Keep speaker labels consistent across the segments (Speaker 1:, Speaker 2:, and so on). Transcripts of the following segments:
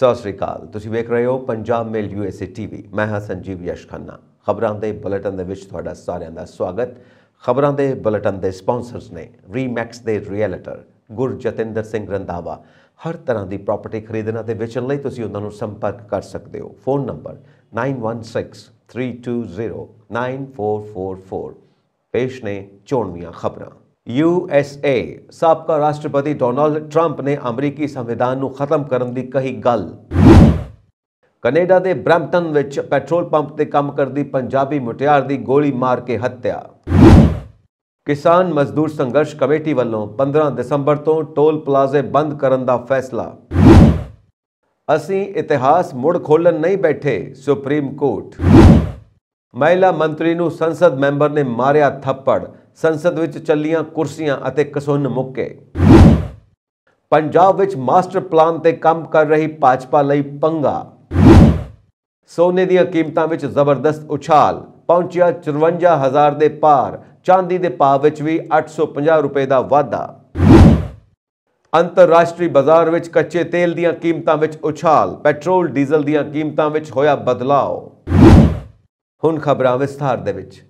Speaker 1: ਸਤਿ ਸ੍ਰੀ ਅਕਾਲ ਤੁਸੀਂ ਵੇਖ ਰਹੇ ਹੋ ਪੰਜਾਬ ਮੇਲ ਯੂਐਸਏ ਟੀਵੀ ਮੈਂ ਹਾਂ ਸੰਜੀਵ ਯਸ਼ ਖੰਨਾ ਖਬਰਾਂ ਦੇ ਬੁਲੇਟਨ ਦੇ ਵਿੱਚ ਤੁਹਾਡਾ ਸਾਰਿਆਂ ਦਾ ਸਵਾਗਤ ਖਬਰਾਂ ਦੇ ਬੁਲੇਟਨ ਦੇ ਸਪਾਂਸਰਸ ਨੇ ਰੀਮੈਕਸ ਦੇ ਰੀਅਲਟਰ ਗੁਰਜਤਿੰਦਰ ਸਿੰਘ ਰੰਦਾਵਾ ਹਰ ਤਰ੍ਹਾਂ ਦੀ ਪ੍ਰਾਪਰਟੀ ਖਰੀਦਣਾ ਤੇ ਵੇਚਣ ਲਈ ਤੁਸੀਂ ਉਹਨਾਂ ਨੂੰ ਸੰਪਰਕ ਕਰ ਸਕਦੇ ਹੋ ਫੋਨ ਨੰਬਰ 9163209444 ਪੇਸ਼ ਨੇ ਚੋਣਵੀਆਂ ਖਬਰਾਂ ਏ ਸਾਬਕਾ ਰਾਸ਼ਟਰਪਤੀ ਡੋਨਾਲਡ 트ੰਪ ਨੇ ਅਮਰੀਕੀ ਸੰਵਿਧਾਨ ਨੂੰ ਖਤਮ ਕਰਨ ਦੀ ਕਹੀ ਗੱਲ ਕੈਨੇਡਾ ਦੇ ਬ੍ਰੈਂਪਟਨ ਵਿੱਚ ਪੈਟਰੋਲ ਪੰਪ ਤੇ ਕੰਮ ਕਰਦੀ ਪੰਜਾਬੀ ਮੁਟਿਆਰ ਦੀ ਗੋਲੀ ਮਾਰ ਕੇ ਹੱਤਿਆ ਕਿਸਾਨ ਮਜ਼ਦੂਰ ਸੰਘਰਸ਼ ਕਮੇਟੀ ਵੱਲੋਂ 15 ਦਸੰਬਰ ਤੋਂ ਟੋਲ ਪਲਾਜ਼ੇ ਬੰਦ ਕਰਨ ਦਾ ਫੈਸਲਾ ਅਸੀਂ ਇਤਿਹਾਸ ਮੁੜ ਖੋਲਣ ਨਹੀਂ ਬੈਠੇ ਸੁਪਰੀਮ ਕੋਰਟ ਮਹਿਲਾ ਮੰਤਰੀ ਨੂੰ ਸੰਸਦ ਮੈਂਬਰ ਨੇ ਮਾਰਿਆ ਥੱਪੜ ਸੰਸਦ ਵਿੱਚ ਚੱਲੀਆਂ ਕੁਰਸੀਆਂ ਅਤੇ ਕਸੁੰਨ ਮੁੱਕੇ ਪੰਜਾਬ ਵਿੱਚ ਮਾਸਟਰ ਪਲਾਨ ਤੇ ਕੰਮ ਕਰ ਰਹੀ ਭਾਜਪਾ ਲਈ ਪੰਗਾ ਸੋਨੇ ਦੀਆਂ ਕੀਮਤਾਂ ਵਿੱਚ ਜ਼ਬਰਦਸਤ ਉਛਾਲ ਪਹੁੰਚਿਆ 54000 ਦੇ ਪਾਰ ਚਾਂਦੀ ਦੇ ਭਾਅ ਵਿੱਚ ਵੀ 850 ਰੁਪਏ ਦਾ ਵਾਧਾ ਅੰਤਰਰਾਸ਼ਟਰੀ ਬਾਜ਼ਾਰ ਵਿੱਚ ਕੱਚੇ ਤੇਲ ਦੀਆਂ ਕੀਮਤਾਂ ਵਿੱਚ ਉਛਾਲ ਪੈਟਰੋਲ ਡੀਜ਼ਲ ਦੀਆਂ ਕੀਮਤਾਂ ਵਿੱਚ ਹੋਇਆ ਬਦਲਾਅ ਹੁਣ ਖਬਰਾਂ ਵਿਸਥਾਰ ਦੇ ਵਿੱਚ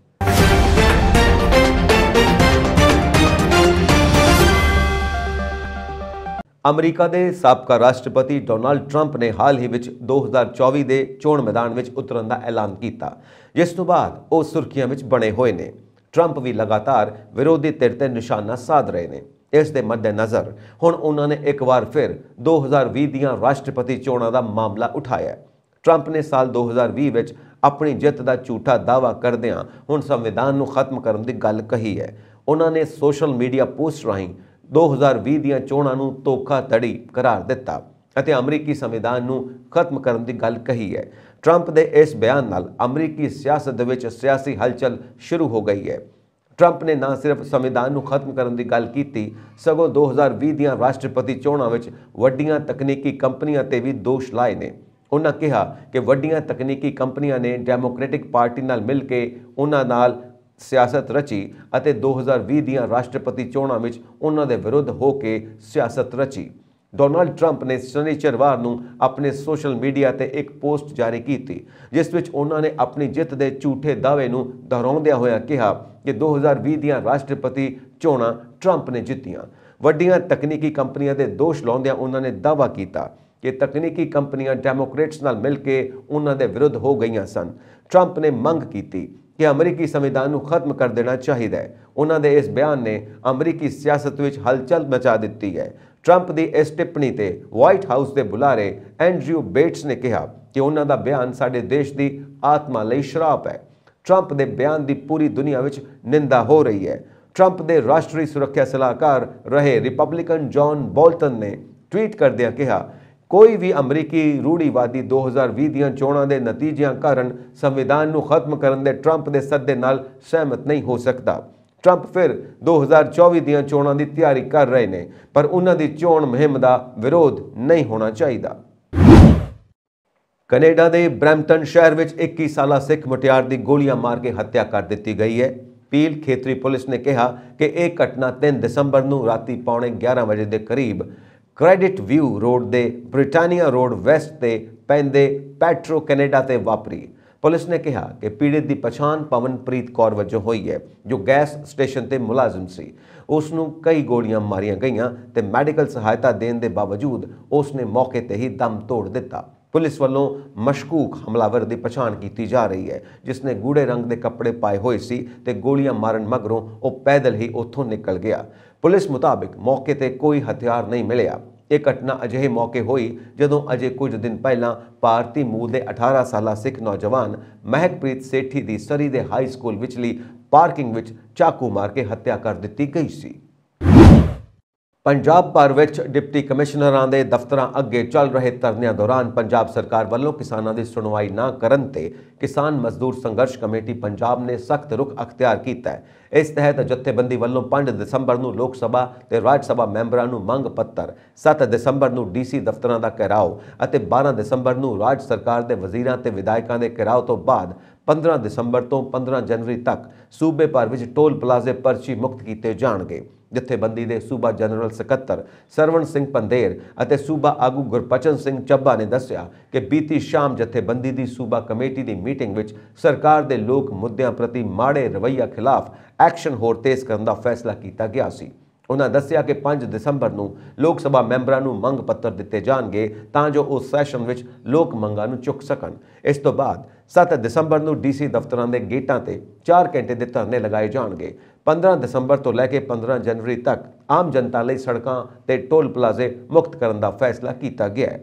Speaker 1: ਅਮਰੀਕਾ ਦੇ ਸਾਬਕਾ ਰਾਸ਼ਟਰਪਤੀ ਡੋਨਾਲਡ 트ੰਪ ਨੇ ਹਾਲ ਹੀ ਵਿੱਚ 2024 ਦੇ ਚੋਣ ਮੈਦਾਨ ਵਿੱਚ ਉਤਰਨ ਦਾ ਐਲਾਨ ਕੀਤਾ ਜਿਸ ਤੋਂ ਬਾਅਦ ਉਹ ਸੁਰਖੀਆਂ ਵਿੱਚ ਬਣੇ ਹੋਏ ਨੇ 트ੰਪ ਵੀ ਲਗਾਤਾਰ ਵਿਰੋਧੀ ਧਿਰ ਤੇ ਨਿਸ਼ਾਨਾ ਸਾਧ ਰਹੇ ਨੇ ਇਸ ਦੇ ਮੱਦੇਨਜ਼ਰ ਹੁਣ ਉਹਨਾਂ ਨੇ ਇੱਕ ਵਾਰ ਫਿਰ 2020 ਦੀਆਂ ਰਾਸ਼ਟਰਪਤੀ ਚੋਣਾਂ ਦਾ ਮਾਮਲਾ ਉਠਾਇਆ ਟਰੰਪ ਨੇ ਸਾਲ 2020 ਵਿੱਚ ਆਪਣੀ ਜਿੱਤ ਦਾ ਝੂਠਾ ਦਾਵਾ ਕਰਦਿਆਂ ਹੁਣ ਸੰਵਿਧਾਨ ਨੂੰ ਖਤਮ ਕਰਨ ਦੀ ਗੱਲ ਕਹੀ ਹੈ ਉਹਨਾਂ ਨੇ ਸੋਸ਼ਲ ਮੀਡੀਆ ਪੋਸਟ ਰਾਹੀਂ 2020 ਦੀਆਂ ਚੋਣਾਂ ਨੂੰ ਧੋਖਾ ਧੜੀ ਘਰਾਰ ਦਿੱਤਾ ਅਤੇ ਅਮਰੀਕੀ ਸੰਵਿਧਾਨ ਨੂੰ ਖਤਮ ਕਰਨ ਦੀ ਗੱਲ ਕਹੀ ਹੈ ਟਰੰਪ ਦੇ ਇਸ ਬਿਆਨ ਨਾਲ ਅਮਰੀਕੀ ਸਿਆਸਤ ਦੇ ਵਿੱਚ ਸਿਆਸੀ ਹਲਚਲ ਸ਼ੁਰੂ ਹੋ ਗਈ ਹੈ ਟਰੰਪ ਨੇ ਨਾ ਸਿਰਫ ਸੰਵਿਧਾਨ ਨੂੰ ਖਤਮ ਕਰਨ ਦੀ ਗੱਲ ਕੀਤੀ ਸਗੋਂ 2020 ਦੀਆਂ ਰਾਸ਼ਟਰਪਤੀ ਚੋਣਾਂ ਵਿੱਚ ਵੱਡੀਆਂ ਤਕਨੀਕੀ ਕੰਪਨੀਆਂ ਤੇ ਵੀ ਦੋਸ਼ ਲਾਏ ਨੇ ਉਹਨਾਂ ਕਿਹਾ ਕਿ ਵੱਡੀਆਂ ਤਕਨੀਕੀ ਕੰਪਨੀਆਂ ਨੇ ਡੈਮੋਕ੍ਰੈਟਿਕ ਪਾਰਟੀ ਨਾਲ ਮਿਲ ਕੇ ਉਹਨਾਂ ਨਾਲ ਸਿਆਸਤ ਰਚੀ ਅਤੇ 2020 ਦੀਆਂ ਰਾਸ਼ਟਰਪਤੀ ਚੋਣਾਂ ਵਿੱਚ ਉਹਨਾਂ ਦੇ ਵਿਰੁੱਧ ਹੋ ਕੇ ਸਿਆਸਤ ਰਚੀ ਡੋਨਾਲਡ 트ੰਪ ਨੇ ਸ਼ਨੀਚਰਵਾਰ ਨੂੰ ਆਪਣੇ ਸੋਸ਼ਲ ਮੀਡੀਆ ਤੇ ਇੱਕ ਪੋਸਟ ਜਾਰੀ ਕੀਤੀ ਜਿਸ ਵਿੱਚ ਉਹਨਾਂ ਨੇ ਆਪਣੀ ਜਿੱਤ ਦੇ ਝੂਠੇ ਦਾਅਵੇ ਨੂੰ ਦੁਹਰਾਉਂਦਿਆਂ ਹੋਇਆਂ ਕਿਹਾ ਕਿ 2020 ਦੀਆਂ ਰਾਸ਼ਟਰਪਤੀ ਚੋਣਾਂ 트ੰਪ ਨੇ ਜਿੱਤੀਆਂ ਵੱਡੀਆਂ ਤਕਨੀਕੀ ਕੰਪਨੀਆਂ ਦੇ ਦੋਸ਼ ਲਾਉਂਦਿਆਂ ਉਹਨਾਂ ਨੇ ਦਾਅਵਾ ਕੀਤਾ ਕਿ ਤਕਨੀਕੀ ਕੰਪਨੀਆਂ ਡੈਮੋਕ੍ਰੇਟਸ ਨਾਲ ਮਿਲ ਕੇ ਉਹਨਾਂ ਦੇ ਵਿਰੁੱਧ ਹੋ ਗਈਆਂ ਸਨ 트럼ਪ ਨੇ ਮੰਗ ਕੀਤੀ ਕਿ ਅਮਰੀਕੀ ਸੰਵਿਧਾਨ ਨੂੰ ਖਤਮ ਕਰ ਦੇਣਾ ਚਾਹੀਦਾ ਹੈ ਉਹਨਾਂ ਦੇ ਇਸ ਬਿਆਨ ਨੇ ਅਮਰੀਕੀ ਸਿਆਸਤ ਵਿੱਚ ਹਲਚਲ ਮਚਾ ਦਿੱਤੀ ਹੈ 트럼ਪ ਦੀ ਇਸ ਟਿੱਪਣੀ ਤੇ ਵਾਈਟ ਹਾਊਸ ਦੇ ਬੁਲਾਰੇ ਐਂਡਰਿਊ ਬੇਟਸ ਨੇ ਕਿਹਾ ਕਿ ਉਹਨਾਂ ਦਾ ਬਿਆਨ ਸਾਡੇ ਦੇਸ਼ ਦੀ ਆਤਮਾ ਲਈ ਸ਼ਰਾਪ ਹੈ 트럼ਪ ਦੇ ਬਿਆਨ ਦੀ ਪੂਰੀ ਦੁਨੀਆ ਵਿੱਚ ਨਿੰਦਾ ਹੋ ਰਹੀ ਹੈ 트럼ਪ ਦੇ ਰਾਸ਼ਟਰੀ ਸੁਰੱਖਿਆ ਸਲਾਹਕਾਰ ਰਹੇ ਰਿਪਬਲਿਕਨ ਜான் ਬੋਲਟਨ ਨੇ ਟਵੀਟ ਕਰਦਿਆਂ ਕਿਹਾ ਕੋਈ ਵੀ ਅਮਰੀਕੀ ਰੂੜੀਵਾਦੀ 2020 ਦੀਆਂ ਚੋਣਾਂ ਦੇ ਨਤੀਜਿਆਂ ਕਾਰਨ ਸੰਵਿਧਾਨ ਨੂੰ ਖਤਮ ਕਰਨ ਦੇ ਟਰੰਪ ਦੇ ਸੱਦੇ ਨਾਲ ਸਹਿਮਤ ਨਹੀਂ ਹੋ ਸਕਦਾ ਟਰੰਪ ਫਿਰ 2024 ਦੀਆਂ ਚੋਣਾਂ ਦੀ ਤਿਆਰੀ ਕਰ ਰਹੇ ਨੇ ਪਰ ਉਹਨਾਂ ਦੀ ਚੋਣ ਮੁਹਿੰਮ ਦਾ ਵਿਰੋਧ ਨਹੀਂ ਹੋਣਾ ਚਾਹੀਦਾ ਕੈਨੇਡਾ ਦੇ ਬ੍ਰੈਂਪਟਨ ਸ਼ਹਿਰ ਵਿੱਚ 21 ਸਾਲਾ ਸਿੱਖ ਮੁਟਿਆਰ ਦੀ ਗੋਲੀਆਂ ਮਾਰ ਕੇ ਹੱਤਿਆ ਕਰ ਦਿੱਤੀ ਗਈ ਹੈ ਪੀਲ ਖੇਤਰੀ ਪੁਲਿਸ ਨੇ ਕਿਹਾ ਕਿ ਇਹ ਘਟਨਾ 3 ਦਸੰਬਰ ਨੂੰ ਰਾਤੀ ਪੌਣੇ 11 ਵਜੇ ਦੇ ਕਰੀਬ ਕ੍ਰੈਡਿਟ ਵਿਊ ਰੋਡ ਦੇ ਬ੍ਰਿਟਾਨੀਆ ਰੋਡ ਵੈਸਟ ਤੇ ਪੈਂਦੇ ਪੈਟਰੋ ਕੈਨੇਡਾ ਤੇ ਵਾਪਰੀ ਪੁਲਿਸ ਨੇ ਕਿਹਾ ਕਿ ਪੀੜਤ ਦੀ ਪਛਾਣ ਪਵਨਪ੍ਰੀਤ ਕੌਰ ਵਜੋਂ ਹੋਈ ਹੈ ਜੋ ਗੈਸ ਸਟੇਸ਼ਨ ਤੇ ਮੁਲਾਜ਼ਮ ਸੀ ਉਸ ਨੂੰ ਕਈ ਗੋਲੀਆਂ ਮਾਰੀਆਂ ਗਈਆਂ ਤੇ ਮੈਡੀਕਲ ਸਹਾਇਤਾ ਦੇਣ ਦੇ ਬਾਵਜੂਦ ਉਸ ਨੇ ਮੌਕੇ ਤੇ ਹੀ ਦਮ ਤੋੜ ਦਿੱਤਾ ਪੁਲਿਸ ਵੱਲੋਂ ਮਸ਼ਕੂਕ ਹਮਲਾਵਰ ਦੀ ਪਛਾਣ ਕੀਤੀ ਜਾ ਰਹੀ ਹੈ ਜਿਸ ਨੇ ਗੂੜੇ ਰੰਗ ਦੇ ਕੱਪੜੇ ਪਾਏ ਹੋਏ ਸੀ ਤੇ ਗੋਲੀਆਂ ਮਾਰਨ ਮਗਰੋਂ ਉਹ ਪੈਦਲ ਹੀ ਉੱਥੋਂ ਨਿਕਲ ਗਿਆ ਪੁਲਿਸ ਮੁਤਾਬਕ ਮੌਕੇ ਤੇ ਕੋਈ ਹਥਿਆਰ ਨਹੀਂ ਮਿਲਿਆ ਇਹ ਘਟਨਾ ਅਜਿਹੇ ਮੌਕੇ ਹੋਈ ਜਦੋਂ ਅਜੇ ਕੁਝ ਦਿਨ ਪਹਿਲਾਂ ਭਾਰਤੀ ਮੂਲ ਦੇ 18 ਸਾਲਾ ਸਿੱਖ ਨੌਜਵਾਨ ਮਹਿਕਪ੍ਰੀਤ ਸੇਠੀ ਦੀ ਸਰੀ ਦੇ ਹਾਈ ਸਕੂਲ ਵਿਚਲੀ ਪਾਰਕਿੰਗ ਵਿੱਚ ਚਾਕੂ ਮਾਰ ਕੇ ਹੱਤਿਆ ਕਰ ਦਿੱਤੀ ਗਈ ਸੀ ਪੰਜਾਬ ਭਰ ਵਿੱਚ ਡਿਪਟੀ ਕਮਿਸ਼ਨਰਾਂ ਦੇ ਦਫ਼ਤਰਾਂ ਅੱਗੇ ਚੱਲ ਰਹੇ ਧਰਨਿਆਂ ਦੌਰਾਨ ਪੰਜਾਬ ਸਰਕਾਰ ਵੱਲੋਂ ਕਿਸਾਨਾਂ ਦੀ ਸੁਣਵਾਈ ਨਾ ਕਰਨ ਤੇ ਕਿਸਾਨ ਮਜ਼ਦੂਰ ਸੰਘਰਸ਼ ਕਮੇਟੀ ਪੰਜਾਬ ਨੇ ਸਖਤ ਰੁਖ ਅਖਤਿਆਰ ਕੀਤਾ ਹੈ ਇਸ ਤਹਿਤ ਜਥੇਬੰਦੀ ਵੱਲੋਂ 5 ਦਸੰਬਰ ਨੂੰ ਲੋਕ ਸਭਾ ਤੇ ਰਾਜ ਸਭਾ ਮੈਂਬਰਾਂ ਨੂੰ ਮੰਗ ਪੱਤਰ 7 ਦਸੰਬਰ ਨੂੰ ਡੀਸੀ ਦਫ਼ਤਰਾਂ ਦਾ ਘਿਰਾਓ ਅਤੇ 12 ਦਸੰਬਰ ਨੂੰ ਰਾਜ ਸਰਕਾਰ ਦੇ ਵਜ਼ੀਰਾਂ ਤੇ ਵਿਧਾਇਕਾਂ ਦੇ ਘਿਰਾਓ ਤੋਂ ਬਾਅਦ 15 ਦਸੰਬਰ ਤੋਂ 15 ਜਨਵਰੀ ਤੱਕ ਸੂਬੇ ਭਰ ਵਿੱਚ ਟੋਲ ਪਲਾਜ਼ੇ ਪਰਚੀ ਮੁਕਤ ਕੀਤੇ ਜਾਣਗੇ ਜਥੇਬੰਦੀ ਦੇ ਸੂਬਾ ਜਨਰਲ ਸਕੱਤਰ ਸਰਵਣ ਸਿੰਘ ਪੰਦੇਰ ਅਤੇ ਸੂਬਾ ਆਗੂ ਗੁਰਪਚਨ ਸਿੰਘ ਚੱਬਾ ਨੇ ਦੱਸਿਆ ਕਿ ਬੀਤੀ ਸ਼ਾਮ ਜਥੇਬੰਦੀ ਦੀ ਸੂਬਾ ਕਮੇਟੀ ਦੀ ਮੀਟਿੰਗ ਵਿੱਚ ਸਰਕਾਰ ਦੇ ਲੋਕ ਮੁੱਦਿਆਂ ਪ੍ਰਤੀ ਮਾੜੇ ਰਵਈਆ ਖਿਲਾਫ ਐਕਸ਼ਨ ਹੋਰ ਤੇਜ਼ ਕਰਨ ਦਾ ਫੈਸਲਾ ਕੀਤਾ ਗਿਆ ਸੀ ਉਹਨਾਂ ਦੱਸਿਆ ਕਿ 5 ਦਸੰਬਰ ਨੂੰ ਲੋਕ ਸਭਾ ਮੈਂਬਰਾਂ ਨੂੰ ਮੰਗ ਪੱਤਰ ਦਿੱਤੇ ਜਾਣਗੇ ਤਾਂ ਜੋ ਉਸ ਸੈਸ਼ਨ ਵਿੱਚ ਲੋਕ ਮੰਗਾਂ ਨੂੰ ਚੁੱਕ ਸਕਣ ਇਸ ਤੋਂ ਬਾਅਦ 7 ਦਸੰਬਰ ਨੂੰ ਡੀਸੀ ਦਫ਼ਤਰਾਂ ਦੇ ਗੇਟਾਂ ਤੇ 4 ਘੰਟੇ ਦੇ ਧਰਨੇ ਲਗਾਏ ਜਾਣਗੇ 15 ਦਸੰਬਰ ਤੋਂ ਲੈ ਕੇ 15 ਜਨਵਰੀ ਤੱਕ ਆਮ ਜਨਤਾ ਲਈ ਸੜਕਾਂ ਤੇ ਟੋਲ ਪਲਾਜ਼ੇ ਮੁਕਤ ਕਰਨ ਦਾ ਫੈਸਲਾ ਕੀਤਾ ਗਿਆ ਹੈ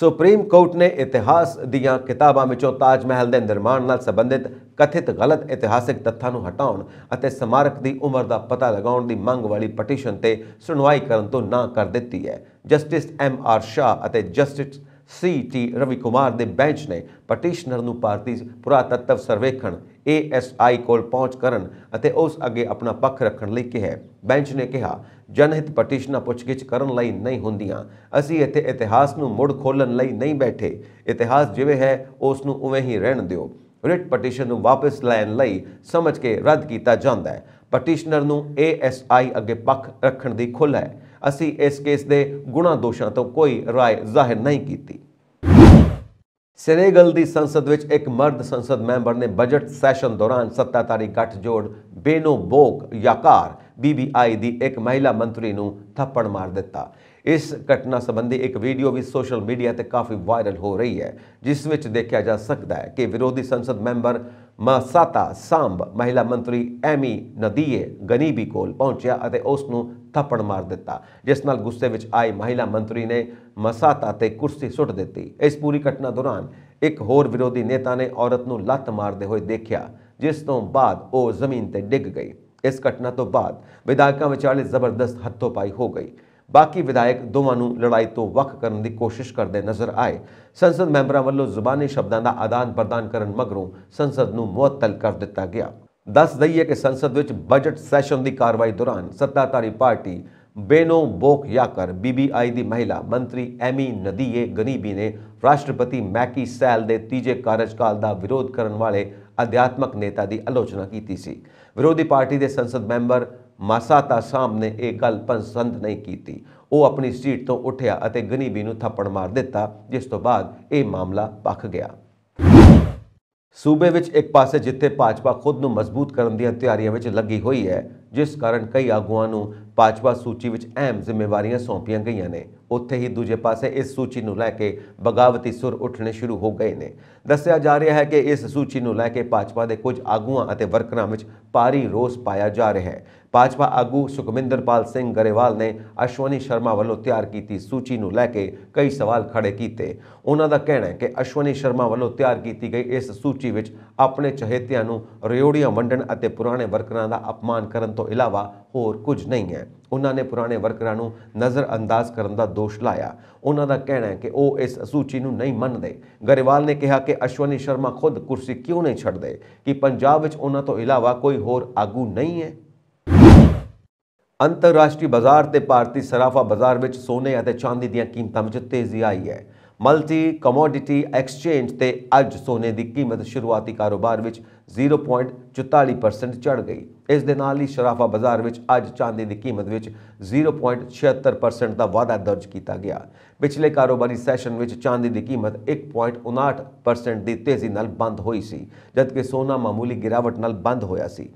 Speaker 1: ਸੁਪਰੀਮ ਕੋਰਟ ਨੇ ਇਤਿਹਾਸ ਦੀਆਂ ਕਿਤਾਬਾਂ ਵਿੱਚੋਂ ਤਾਜ ਮਹਿਲ ਦੇ ਨਿਰਮਾਣ ਨਾਲ ਸੰਬੰਧਿਤ ਕਥਿਤ ਗਲਤ ਇਤਿਹਾਸਿਕ ਤੱਥਾਂ ਨੂੰ ਹਟਾਉਣ ਅਤੇ ਸਮਾਰਕ ਦੀ ਉਮਰ ਦਾ ਪਤਾ ਲਗਾਉਣ ਦੀ ਮੰਗ ਵਾਲੀ ਪਟੀਸ਼ਨ ਤੇ ਸੁਣਵਾਈ ਕਰਨ ਤੋਂ ਨਾ ਕਰ ਦਿੱਤੀ ਹੈ ਜਸਟਿਸ ਐਮ ਆਰ ਸ਼ਾਹ ਅਤੇ justice C T Ravi Kumar ਦੇ ਬੈਂਚ ਨੇ ਪਟੀਸ਼ਨਰ ਨੂੰ ਭਾਰਤੀ ਪੁਰਾਤੱਤਵ ਸਰਵੇਖਣ ਏਐਸਆਈ ਕੋਲ ਪਹੁੰਚ ਕਰਨ ਅਤੇ ਉਸ ਅੱਗੇ ਆਪਣਾ ਪੱਖ ਰੱਖਣ ਲਈ ਕਿਹਾ ਬੈਂਚ ਨੇ ਕਿਹਾ ਜਨਹਿਤ ਪਟੀਸ਼ਨਾਂ ਪੁੱਛਗਿੱਛ ਕਰਨ ਲਈ ਨਹੀਂ ਹੁੰਦੀਆਂ ਅਸੀਂ ਇੱਥੇ ਇਤਿਹਾਸ ਨੂੰ ਮੁੜ ਖੋਲਣ ਲਈ ਨਹੀਂ ਬੈਠੇ ਇਤਿਹਾਸ ਜਿਵੇਂ ਹੈ ਉਸ ਨੂੰ ਉਵੇਂ ਹੀ ਰਹਿਣ ਦਿਓ ਰਿਟ ਪਟੀਸ਼ਨ ਨੂੰ ਵਾਪਸ ਲੈਣ ਲਈ ਸਮਝ ਕੇ ਰੱਦ ਕੀਤਾ ਜਾਂਦਾ ਹੈ ਪਟੀਸ਼ਨਰ ਨੂੰ ਏਐਸਆਈ ਅੱਗੇ ਪੱਖ ਰੱਖਣ ਦੀ ਖੁੱਲ੍ਹ ਹੈ ਅਸੀਂ ਇਸ ਕੇਸ ਦੇ ਗੁਣਾ ਦੋਸ਼ਾਂ ਤੋਂ ਕੋਈ رائے ਜ਼ਾਹਿਰ ਨਹੀਂ ਕੀਤੀ ਸੇਨੇਗਲ ਦੀ ਸੰਸਦ ਵਿੱਚ ਇੱਕ ਮਰਦ ਸੰਸਦ ਮੈਂਬਰ ਨੇ ਬਜਟ ਸੈਸ਼ਨ ਦੌਰਾਨ ਸੱਤਾਧਾਰੀ ਗੱਠਜੋੜ ਬੇਨੋ ਬੋਕ ਯਾਕਾਰ ਬੀਬੀਆਈ ਦੀ ਇੱਕ ਮਹਿਲਾ ਮੰਤਰੀ ਨੂੰ ਥੱਪੜ ਮਾਰ ਦਿੱਤਾ ਇਸ ਘਟਨਾ ਸੰਬੰਧੀ ਇੱਕ ਵੀਡੀਓ ਵੀ ਸੋਸ਼ਲ ਮੀਡੀਆ ਤੇ ਕਾਫੀ ਵਾਇਰਲ ਹੋ ਰਹੀ ਹੈ ਜਿਸ ਵਿੱਚ ਦੇਖਿਆ ਜਾ ਸਕਦਾ ਹੈ ਕਿ ਵਿਰੋਧੀ ਸੰਸਦ ਮੈਂਬਰ ਮਾਸਾਤਾ ਸੰਭ ਮਹਿਲਾ ਮੰਤਰੀ ਐਮੀ ਨਦੀਏ ਗਨੀਬੀ ਕੋਲ ਪਹੁੰਚਿਆ ਅਤੇ ਉਸ ਨੂੰ ਥੱਪੜ ਮਾਰ ਦਿੱਤਾ ਜਿਸ ਨਾਲ ਗੁੱਸੇ ਵਿੱਚ ਆਈ ਮਹਿਲਾ ਮੰਤਰੀ ਨੇ ਮਸਾਤਾ ਤੇ ਕੁਰਸੀ ਸੁੱਟ ਦਿੱਤੀ ਇਸ ਪੂਰੀ ਘਟਨਾ ਦੌਰਾਨ ਇੱਕ ਹੋਰ ਵਿਰੋਧੀ ਨੇਤਾ ਨੇ ਔਰਤ ਨੂੰ ਲੱਤ ਮਾਰਦੇ ਹੋਏ ਦੇਖਿਆ ਜਿਸ ਤੋਂ ਬਾਅਦ ਉਹ ਜ਼ਮੀਨ ਤੇ ਡਿੱਗ ਗਈ ਇਸ ਘਟਨਾ ਤੋਂ ਬਾਅਦ ਵਿਧਾਇਕਾਂ ਵਿਚਾਲੇ ਜ਼ਬਰਦਸਤ ਹੱਥੋਪਾਈ ਪਾਈ ਹੋ ਗਈ ਬਾਕੀ ਵਿਧਾਇਕ ਦੋਵਾਂ ਨੂੰ ਲੜਾਈ ਤੋਂ ਵੱਖ ਕਰਨ ਦੀ ਕੋਸ਼ਿਸ਼ ਕਰਦੇ ਨਜ਼ਰ ਆਏ ਸੰਸਦ ਮੈਂਬਰਾਂ ਵੱਲੋਂ ਜ਼ੁਬਾਨੀ ਸ਼ਬਦਾਂ ਦਾ ਆਦਾਨ-ਪ੍ਰਦਾਨ ਕਰਨ ਮਗਰੋਂ ਸੰਸਦ ਨੂੰ ਮੁਅੱਤਲ ਕਰ ਦਿੱਤਾ ਗਿਆ ਦੱਸ ਦਈਏ ਕਿ ਸੰਸਦ ਵਿੱਚ ਬਜਟ ਸੈਸ਼ਨ ਦੀ ਕਾਰਵਾਈ ਦੌਰਾਨ ਸੱਤਾਧਾਰੀ ਪਾਰਟੀ ਬੇਨੋ ਬੋਕ ਯਾਕਰ ਬੀਬੀਆਈ ਦੀ ਮਹਿਲਾ ਮੰਤਰੀ ਐਮੀ ਨਦੀਏ ਗਨੀਬੀ ਨੇ ਰਾਸ਼ਟਰਪਤੀ ਮੈਕੀ ਸੈਲ ਦੇ ਤੀਜੇ ਕਾਰਜਕਾਲ ਦਾ ਵਿਰੋਧ ਕਰਨ ਵਾਲੇ ਅਧਿਆਤਮਕ ਨੇਤਾ ਦੀ ਆਲੋਚਨਾ ਕੀਤੀ ਸੀ ਵਿਰੋਧੀ ਪਾਰਟੀ ਦੇ ਸੰਸਦ ਮੈਂਬਰ ਮਾਸਾ ਤਾਂ ਸਾਹਮਣੇ ਇਹ ਗੱਲ ਪਸੰਦ ਨਹੀਂ ਕੀਤੀ ਉਹ ਆਪਣੀ ਸੀਟ ਤੋਂ ਉੱਠਿਆ ਅਤੇ ਗਨੀਬੀ ਨੂੰ ਥੱਪੜ ਮਾਰ ਦਿੱਤਾ ਜਿਸ ਤੋਂ ਬਾਅਦ ਇਹ ਮਾਮਲਾ ਪੱਕ ਗਿਆ ਸੂਬੇ ਵਿੱਚ ਇੱਕ ਪਾਸੇ ਜਿੱਥੇ ਭਾਜਪਾ ਖੁਦ ਨੂੰ ਮਜ਼ਬੂਤ ਕਰਨ ਦੀਆਂ ਤਿਆਰੀਆਂ ਵਿੱਚ ਲੱਗੀ ਹੋਈ ਹੈ ਜਿਸ ਕਾਰਨ ਕਈ ਆਗੂਆਂ ਨੂੰ ਭਾਜਪਾ ਸੂਚੀ ਵਿੱਚ ਅਹਿਮ ਜ਼ਿੰਮੇਵਾਰੀਆਂ ਸੌਂਪੀਆਂ ਗਈਆਂ ਨੇ ਉੱਥੇ ਹੀ ਦੂਜੇ ਪਾਸੇ ਇਸ ਸੂਚੀ ਨੂੰ ਲੈ ਕੇ ਬਗਾਵਤੀ ਸੁਰ ਉੱਠਣੇ ਸ਼ੁਰੂ ਹੋ ਗਏ ਨੇ ਦੱਸਿਆ ਜਾ ਰਿਹਾ ਹੈ ਕਿ ਇਸ ਸੂਚੀ ਨੂੰ ਲੈ ਕੇ ਭਾਜਪਾ ਦੇ ਕੁਝ ਆਗੂਆਂ ਅਤੇ ਵਰਕਰਾਂ ਵਿੱਚ ਪਾਰੀ ਰੋਸ ਪਾਇਆ ਜਾ ਰਿਹਾ ਹੈ ਭਾਜਪਾ ਆਗੂ ਸੁਖਮਿੰਦਰਪਾਲ ਸਿੰਘ ਗਰੇਵਾਲ ਨੇ ਅਸ਼ਵਨੀ ਸ਼ਰਮਾ ਵੱਲੋਂ ਤਿਆਰ ਕੀਤੀ ਸੂਚੀ ਨੂੰ ਲੈ ਕੇ ਕਈ ਸਵਾਲ ਖੜੇ ਕੀਤੇ ਉਹਨਾਂ ਦਾ ਕਹਿਣਾ ਹੈ ਕਿ ਅਸ਼ਵਨੀ ਸ਼ਰਮਾ ਵੱਲੋਂ ਤਿਆਰ ਕੀਤੀ ਗਈ ਇਸ ਸੂਚੀ ਵਿੱਚ ਆਪਣੇ ਚਹੇਤਿਆਂ ਨੂੰ ਰਿਓੜੀਆਂ ਵੰਡਣ ਅਤੇ ਪੁਰਾਣੇ ਵਰਕਰਾਂ ਦਾ ਅਪਮਾਨ ਕਰਨ ਤੋਂ ਇਲਾਵਾ ਹੋਰ ਕੁਝ ਨਹੀਂ ਹੈ ਉਹਨਾਂ ਨੇ ਪੁਰਾਣੇ ਵਰਕਰਾਂ ਨੂੰ ਨਜ਼ਰਅੰਦਾਜ਼ ਕਰਨ ਦਾ ਦੋਸ਼ ਲਾਇਆ ਉਹਨਾਂ ਦਾ ਕਹਿਣਾ ਹੈ ਕਿ ਉਹ ਇਸ ਸੂਚੀ ਨੂੰ ਨਹੀਂ ਮੰਨਦੇ ਗਰੇਵਾਲ ਨੇ ਕਿਹਾ ਕਿ ਅਸ਼ਵਨੀ ਸ਼ਰਮਾ ਖੁਦ ਕੁਰਸੀ ਕਿਉਂ ਨਹੀਂ ਛੱਡਦੇ ਕਿ ਪੰਜਾਬ ਵਿੱਚ ਉਹਨਾਂ ਤੋਂ ਇਲਾਵਾ ਕੋਈ ਹੋਰ ਆਗੂ ਨਹੀਂ ਹੈ ਅੰਤਰਰਾਸ਼ਟਰੀ ਬਾਜ਼ਾਰ ਤੇ ਭਾਰਤੀ ਸਰਾਫਾ ਬਾਜ਼ਾਰ ਵਿੱਚ ਸੋਨੇ ਅਤੇ ਚਾਂਦੀ ਦੀਆਂ ਕੀਮਤਾਂ ਵਿੱਚ ਤੇਜ਼ੀ ਆਈ ਹੈ ਮਲਟੀ ਕਮੋਡਿਟੀ ਐਕਸਚੇਂਜ ਤੇ ਅੱਜ ਸੋਨੇ ਦੀ ਕੀਮਤ ਸ਼ੁਰੂਆਤੀ ਕਾਰੋਬਾਰ ਵਿੱਚ 0.44% ਚੜ ਗਈ ਇਸ ਦੇ ਨਾਲ ਹੀ ਸ਼ਰਾਫਾ ਬਾਜ਼ਾਰ ਵਿੱਚ ਅੱਜ ਚਾਂਦੀ ਦੀ ਕੀਮਤ ਵਿੱਚ 0.76% ਦਾ ਵਾਧਾ ਦਰਜ ਕੀਤਾ ਗਿਆ ਪਿਛਲੇ ਕਾਰੋਬਾਰੀ ਸੈਸ਼ਨ ਵਿੱਚ ਚਾਂਦੀ ਦੀ ਕੀਮਤ 1.59% ਦੀ ਤੇਜ਼ੀ ਨਾਲ ਬੰਦ ਹੋਈ ਸੀ ਜਦਕਿ ਸੋਨਾ ਮਾਮੂਲੀ ਗਿਰਾਵਟ ਨਾਲ ਬੰਦ ਹੋਇਆ ਸੀ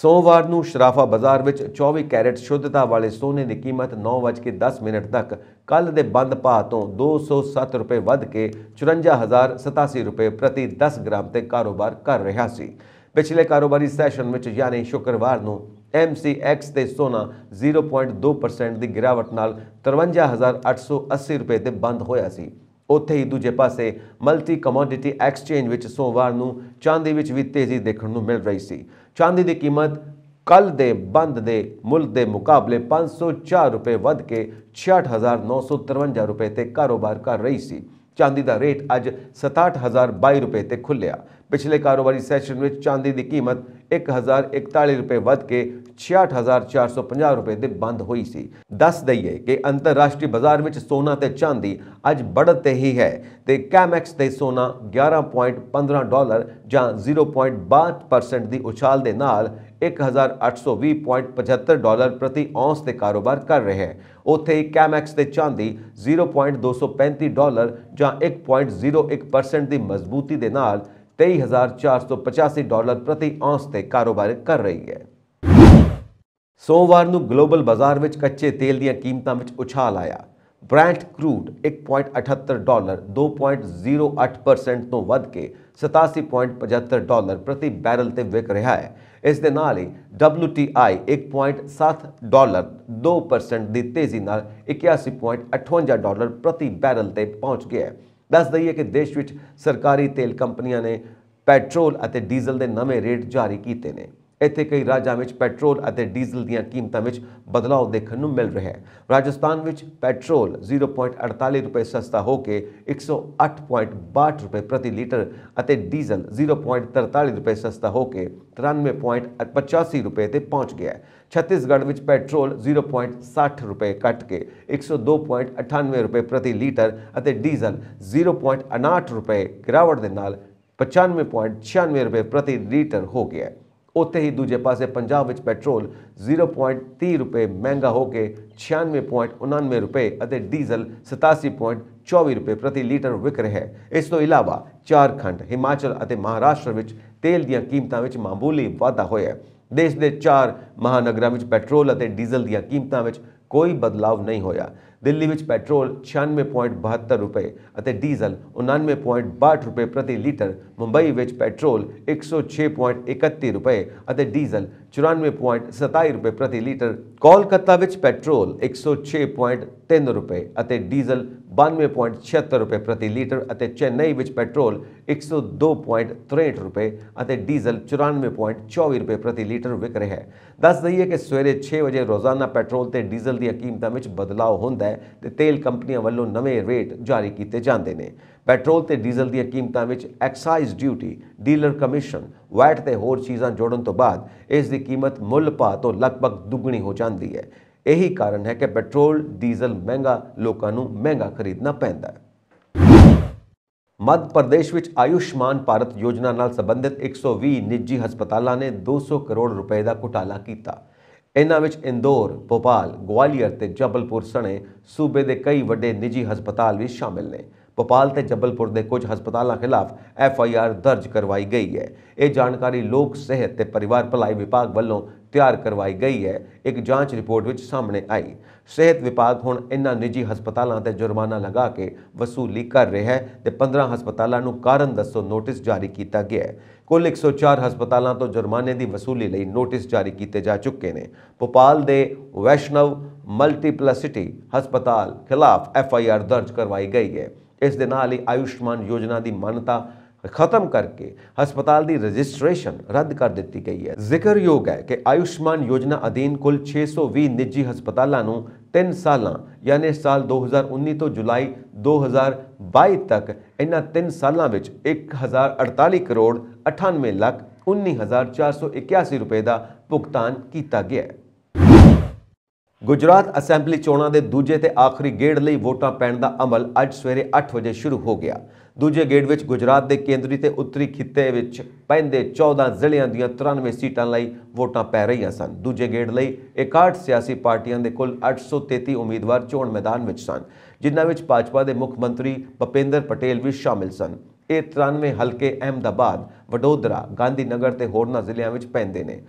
Speaker 1: ਸੋਮਵਾਰ ਨੂੰ ਸ਼ਰਾਫਾ ਬਾਜ਼ਾਰ ਵਿੱਚ 24 ਕੈਰੇਟ ਸ਼ੁੱਧਤਾ ਵਾਲੇ ਸੋਨੇ ਦੀ ਕੀਮਤ 9:10 ਮਿੰਟ ਤੱਕ ਕੱਲ ਦੇ ਬੰਦ ਭਾਅ ਤੋਂ 207 ਰੁਪਏ ਵੱਧ ਕੇ 54087 ਰੁਪਏ ਪ੍ਰਤੀ 10 ਗ੍ਰਾਮ ਤੇ ਕਾਰੋਬਾਰ ਕਰ ਰਿਹਾ ਸੀ ਪਿਛਲੇ ਕਾਰੋਬਾਰੀ ਸੈਸ਼ਨ ਵਿੱਚ ਯਾਨੀ ਸ਼ੁੱਕਰਵਾਰ ਨੂੰ MCX ਤੇ ਸੋਨਾ 0.2% ਦੀ ਗਿਰਾਵਟ ਨਾਲ 53880 ਰੁਪਏ ਤੇ ਬੰਦ ਹੋਇਆ ਸੀ ਉੱਥੇ ਹੀ ਦੂਜੇ ਪਾਸੇ ਮਲਟੀ ਕਮੋਡਿਟੀ ਐਕਸਚੇਂਜ ਵਿੱਚ ਸੋਮਵਾਰ ਨੂੰ ਚਾਂਦੀ ਵਿੱਚ ਵੀ ਤੇਜ਼ੀ ਦੇਖਣ ਨੂੰ ਮਿਲ ਰਹੀ ਸੀ ਚਾਂਦੀ ਦੀ ਕੀਮਤ ਕੱਲ ਦੇ ਬੰਦ ਦੇ ਮੁੱਲ ਦੇ ਮੁਕਾਬਲੇ 504 ਰੁਪਏ ਵੱਧ ਕੇ 66953 ਰੁਪਏ ਤੇ ਕਾਰੋਬਾਰ ਕਰ ਰਹੀ ਸੀ ਚਾਂਦੀ ਦਾ ਰੇਟ ਅੱਜ 67022 ਰੁਪਏ ਤੇ ਖੁੱਲਿਆ ਪਿਛਲੇ ਕਾਰੋਬਾਰੀ ਸੈਸ਼ਨ ਵਿੱਚ ਚਾਂਦੀ ਦੀ ਕੀਮਤ 1041 ਰੁਪਏ ਵੱਧ ਕੇ 66450 ਰੁਪਏ ਦੇ ਬੰਦ ਹੋਈ ਸੀ ਦੱਸ ਦਈਏ ਕਿ ਅੰਤਰਰਾਸ਼ਟਰੀ ਬਾਜ਼ਾਰ ਵਿੱਚ ਸੋਨਾ ਤੇ ਚਾਂਦੀ ਅੱਜ ਬੜਤ ਤੇ ਹੀ ਹੈ ਤੇ ਕੈਮੈਕਸ ਤੇ ਸੋਨਾ 11.15 ਡਾਲਰ ਜਾਂ 0.2% ਦੀ ਉਛਾਲ ਦੇ ਨਾਲ 1820.75 ਡਾਲਰ ਪ੍ਰਤੀ ਔਂਸ ਤੇ ਕਾਰੋਬਾਰ ਕਰ ਰਹੇ ਹੈ ਉਥੇ ਕੈਮੈਕਸ ਤੇ ਚਾਂਦੀ 0.235 ਡਾਲਰ ਜਾਂ 1.01% ਦੀ ਮਜ਼ਬੂਤੀ ਦੇ ਨਾਲ 23485 ਡਾਲਰ ਪ੍ਰਤੀ ਔਂਸ ਤੇ ਕਾਰੋਬਾਰ ਕਰ ਰਹੀ ਹੈ ਸੋਮਵਾਰ ਨੂੰ ਗਲੋਬਲ ਬਾਜ਼ਾਰ ਵਿੱਚ ਕੱਚੇ ਤੇਲ ਦੀਆਂ ਕੀਮਤਾਂ ਵਿੱਚ ਉਛਾਲ ਆਇਆ ਬ੍ਰੈਂਟ ਕਰੂਡ 1.78 ਡਾਲਰ 2.08% ਤੋਂ ਵੱਧ ਕੇ 87.75 ਡਾਲਰ ਪ੍ਰਤੀ ਬੈਰਲ ਤੇ ਵਿਕ ਰਿਹਾ ਹੈ ਇਸ ਦੇ ਨਾਲ ਹੀ WTI 1.7 ਡਾਲਰ 2% ਦੀ ਤੇਜ਼ੀ ਨਾਲ 81.58 ਡਾਲਰ ਪ੍ਰਤੀ ਬੈਰਲ ਤੇ ਪਹੁੰਚ ਗਿਆ ਹੈ ਦੱਸ ਦਈਏ ਕਿ ਦੇਸ਼ ਵਿੱਚ ਸਰਕਾਰੀ ਤੇਲ ਕੰਪਨੀਆਂ ਨੇ ਪੈਟਰੋਲ ਅਤੇ ਡੀਜ਼ਲ ਦੇ ਨਵੇਂ ਰੇਟ ਜਾਰੀ ਕੀਤੇ ਨੇ ਇੱਥੇ ਕਈ ਰਾਜਾਂ ਵਿੱਚ ਪੈਟਰੋਲ ਅਤੇ ਡੀਜ਼ਲ ਦੀਆਂ ਕੀਮਤਾਂ ਵਿੱਚ ਬਦਲਾਅ ਦੇਖਣ ਨੂੰ ਮਿਲ ਰਿਹਾ ਹੈ ਰਾਜਸਥਾਨ ਵਿੱਚ ਪੈਟਰੋਲ 0.48 ਰੁਪਏ ਸਸਤਾ ਹੋ ਕੇ 108.62 ਰੁਪਏ ਪ੍ਰਤੀ ਲੀਟਰ ਅਤੇ ਡੀਜ਼ਲ 0.43 ਰੁਪਏ ਸਸਤਾ ਹੋ ਕੇ 93.85 ਰੁਪਏ ਤੇ ਪਹੁੰਚ ਗਿਆ ਹੈ ਛੱਤੀਸਗੜ੍ਹ ਵਿੱਚ ਪੈਟਰੋਲ 0.60 ਰੁਪਏ ਕੱਟ ਕੇ 102.98 ਰੁਪਏ ਪ੍ਰਤੀ ਲੀਟਰ ਅਤੇ ਡੀਜ਼ਲ 0.98 ਰੁਪਏ ਗਿਰਾਵਟ ਦੇ ਨਾਲ 95.96 ਰੁਪਏ ਪ੍ਰਤੀ ਲੀਟਰ ਹੋ ਗਿਆ ਹੈ ਉੱਥੇ ਹੀ ਦੂਜੇ ਪਾਸੇ ਪੰਜਾਬ ਵਿੱਚ ਪੈਟਰੋਲ 0.30 ਰੁਪਏ ਮਹਿੰਗਾ ਹੋ ਕੇ 96.99 ਰੁਪਏ ਅਤੇ ਡੀਜ਼ਲ 87.24 ਰੁਪਏ ਪ੍ਰਤੀ ਲੀਟਰ ਵਿਕ ਰਿਹਾ ਹੈ ਇਸ ਤੋਂ ਇਲਾਵਾ ਝਾਰਖੰਡ ਹਿਮਾਚਲ ਅਤੇ ਮਹਾਰਾਸ਼ਟਰ ਵਿੱਚ ਤੇਲ ਦੀਆਂ ਕੀਮਤਾਂ ਵਿੱਚ ਮਾਮੂਲੀ ਵਾਧਾ ਹੋਇਆ ਹੈ ਦੇਸ਼ ਦੇ ਚਾਰ ਮਹਾਨਗਰਾਂ ਵਿੱਚ ਪੈਟਰੋਲ ਅਤੇ ਡੀਜ਼ਲ ਦੀਆਂ ਕੀਮਤਾਂ ਵਿੱਚ ਕੋਈ ਬਦਲਾਅ ਨਹੀਂ ਹੋਇਆ ਦਿੱਲੀ ਵਿੱਚ ਪੈਟਰੋਲ 96.72 ਰੁਪਏ ਅਤੇ ਡੀਜ਼ਲ 99.62 ਰੁਪਏ ਪ੍ਰਤੀ ਲੀਟਰ ਮੁੰਬਈ ਵਿੱਚ ਪੈਟਰੋਲ 106.31 ਰੁਪਏ ਅਤੇ ਡੀਜ਼ਲ 94.27 ਰੁਪਏ ਪ੍ਰਤੀ ਲੀਟਰ ਕੋਲਕਾਤਾ ਵਿੱਚ ਪੈਟਰੋਲ 106.3 ਰੁਪਏ ਅਤੇ ਡੀਜ਼ਲ 92.76 ਰੁਪਏ ਪ੍ਰਤੀ ਲੀਟਰ ਅਤੇ ਚੇਨਈ ਵਿੱਚ ਪੈਟਰੋਲ 102.63 ਰੁਪਏ ਅਤੇ ਡੀਜ਼ਲ 94.24 ਰੁਪਏ ਪ੍ਰਤੀ ਲੀਟਰ ਵਿਕ ਰਿਹਾ ਹੈ ਦੱਸ ਦਈਏ ਕਿ ਸਵੇਰੇ 6 ਵਜੇ ਰੋਜ਼ਾਨਾ ਪੈਟਰੋਲ ਤੇ ਡੀਜ਼ਲ ਦੀਆਂ ਕੀਮਤਾਂ ਵਿੱਚ ਬਦਲਾਅ ਹੁੰਦਾ ਹੈ ਤੇ ਤੇਲ ਕੰਪਨੀਆਂ ਵੱਲੋਂ ਨਵੇਂ ਰੇਟ ਜਾਰੀ ਕੀਤੇ ਜਾਂਦੇ ਨੇ ਪੈਟਰੋਲ ਤੇ ਡੀਜ਼ਲ ਦੀਆਂ ਕੀਮਤਾਂ ਵਿੱਚ excise duty dealer commission VAT ਤੇ ਹੋਰ ਚੀਜ਼ਾਂ ਜੋੜਨ ਤੋਂ ਬਾਅਦ ਇਸ ਦੀ ਕੀਮਤ ਮੁੱਲ ਭਾਅ ਤੋਂ ਲਗਭਗ ਦੁੱਗਣੀ ਹੋ ਜਾਂਦੀ ਹੈ ਇਹੀ ਕਾਰਨ ਹੈ ਕਿ ਪੈਟਰੋਲ ਡੀਜ਼ਲ ਮਹਿੰਗਾ ਲੋਕਾਂ ਨੂੰ ਮਹਿੰਗਾ ਖਰੀਦਣਾ ਪੈਂਦਾ ਹੈ ਮੱਧ ਪ੍ਰਦੇਸ਼ ਵਿੱਚ ਆਯੁਸ਼ਮਾਨ ਭਾਰਤ ਯੋਜਨਾ ਨਾਲ ਸੰਬੰਧਿਤ 120 ਨਿੱਜੀ ਹਸਪਤਾਲਾਂ ਨੇ 200 ਕਰੋੜ ਰੁਪਏ ਦਾ ਘੁਟਾਲਾ ਕੀਤਾ ਇਨਾਂ ਵਿੱਚ ਇੰਦੌਰ, ਭੋਪਾਲ, ਗਵਾਲੀਅਰ ਤੇ ਜਬਲਪੁਰ ਸਣੇ ਸੂਬੇ ਦੇ ਕਈ ਵੱਡੇ ਨਿੱਜੀ ਹਸਪਤਾਲ ਵੀ ਸ਼ਾਮਿਲ ਨੇ ਭੋਪਾਲ ਤੇ ਜਬਲਪੁਰ ਦੇ ਕੁਝ ਹਸਪਤਾਲਾਂ ਖਿਲਾਫ ਐਫ ਆਈ ਆਰ ਦਰਜ ਕਰਵਾਈ ਗਈ ਹੈ ਇਹ ਜਾਣਕਾਰੀ ਲੋਕ ਸਿਹਤ ਤੇ ਪਰਿਵਾਰ ਭਲਾਈ ਵਿਭਾਗ ਵੱਲੋਂ ਤਿਆਰ ਕਰਵਾਈ ਗਈ ਹੈ ਇੱਕ ਜਾਂਚ ਰਿਪੋਰਟ ਵਿੱਚ ਸਾਹਮਣੇ ਆਈ ਸਿਹਤ ਵਿਭਾਗ ਹੁਣ ਇਨ੍ਹਾਂ ਨਿੱਜੀ ਹਸਪਤਾਲਾਂ ਤੇ ਜੁਰਮਾਨਾ ਲਗਾ ਕੇ ਵਸੂਲੀ ਕਰ ਰਿਹਾ ਹੈ ਤੇ 15 ਹਸਪਤਾਲਾਂ ਨੂੰ ਕਾਰਨ ਦੱਸੋ ਨੋਟਿਸ ਜਾਰੀ ਕੀਤਾ ਗਿਆ ਹੈ ਕੁੱਲ 104 ਹਸਪਤਾਲਾਂ ਤੋਂ ਜੁਰਮਾਨੇ ਦੀ ਵਸੂਲੀ ਲਈ ਨੋਟਿਸ ਜਾਰੀ ਕੀਤੇ ਜਾ ਚੁੱਕੇ ਨੇ ਭੋਪਾਲ ਦੇ ਵੈਸ਼ਨਵ ਮਲਟੀਪਲਸਿਟੀ ਹਸਪਤਾਲ ਖਿਲਾਫ ਐਫ ਆਈ ਆਰ ਦਰਜ ਕਰਵਾਈ ਗਈ ਹੈ ਇਸ ਦੇ ਨਾਲ ਹੀ ਆਯੁਸ਼ਮਾਨ ਯੋਜਨਾ ਦੀ ਮਾਨਤਾ ਖਤਮ ਕਰਕੇ ਹਸਪਤਾਲ ਦੀ ਰਜਿਸਟ੍ਰੇਸ਼ਨ ਰੱਦ ਕਰ ਦਿੱਤੀ ਗਈ ਹੈ ਜ਼ਿਕਰਯੋਗ ਹੈ ਕਿ ਆਯੁਸ਼ਮਾਨ ਯੋਜਨਾ ਅਧੀਨ ਕੁੱਲ 620 ਨਿੱਜੀ ਹਸਪਤਾਲਾਂ ਨੂੰ 3 ਸਾਲਾਂ ਯਾਨੀ ਸਾਲ 2019 ਤੋਂ ਜੁਲਾਈ 2022 ਤੱਕ ਇਹਨਾਂ 3 ਸਾਲਾਂ ਵਿੱਚ 1048 ਕਰੋੜ 98 ਲੱਖ 19481 ਰੁਪਏ ਦਾ ਭੁਗਤਾਨ ਕੀਤਾ ਗਿਆ ਹੈ ਗੁਜਰਾਤ ਅਸੈਂਬਲੀ ਚੋਣਾਂ ਦੇ ਦੂਜੇ ਤੇ ਆਖਰੀ ਗੇੜ ਲਈ ਵੋਟਾਂ ਪੈਣ ਦਾ ਅਮਲ ਅੱਜ ਸਵੇਰੇ 8 ਵਜੇ ਸ਼ੁਰੂ ਹੋ ਗਿਆ ਦੂਜੇ ਗੇੜ ਵਿੱਚ ਗੁਜਰਾਤ ਦੇ ਕੇਂਦਰੀ ਤੇ ਉੱਤਰੀ ਖਿੱਤੇ ਵਿੱਚ ਪੈਂਦੇ 14 ਜ਼ਿਲ੍ਹਿਆਂ ਦੀਆਂ 93 ਸੀਟਾਂ ਲਈ ਵੋਟਾਂ ਪੈ ਰਹੀਆਂ ਸਨ ਦੂਜੇ ਗੇੜ ਲਈ 61 ਸਿਆਸੀ ਪਾਰਟੀਆਂ ਦੇ ਕੁੱਲ 833 ਉਮੀਦਵਾਰ ਚੋਣ ਮੈਦਾਨ ਵਿੱਚ ਸਨ ਜਿਨ੍ਹਾਂ ਵਿੱਚ ਭਾਜਪਾ ਦੇ ਮੁੱਖ ਮੰਤਰੀ ਭਪਿੰਦਰ ਪਟੇਲ ਵੀ ਸ਼ਾਮਿਲ ਸਨ ਇਹ 93 ਹਲਕੇ ਅਹਿਮਦਾਬਾਦ ਵਡੋਦਰਾ ਗਾਂਧੀ ਨਗਰ ਤੇ ਹੋਰਨਾਂ ਜ਼ਿਲ੍ਹਿਆਂ ਵਿੱਚ ਪੈਂਦੇ ਨੇ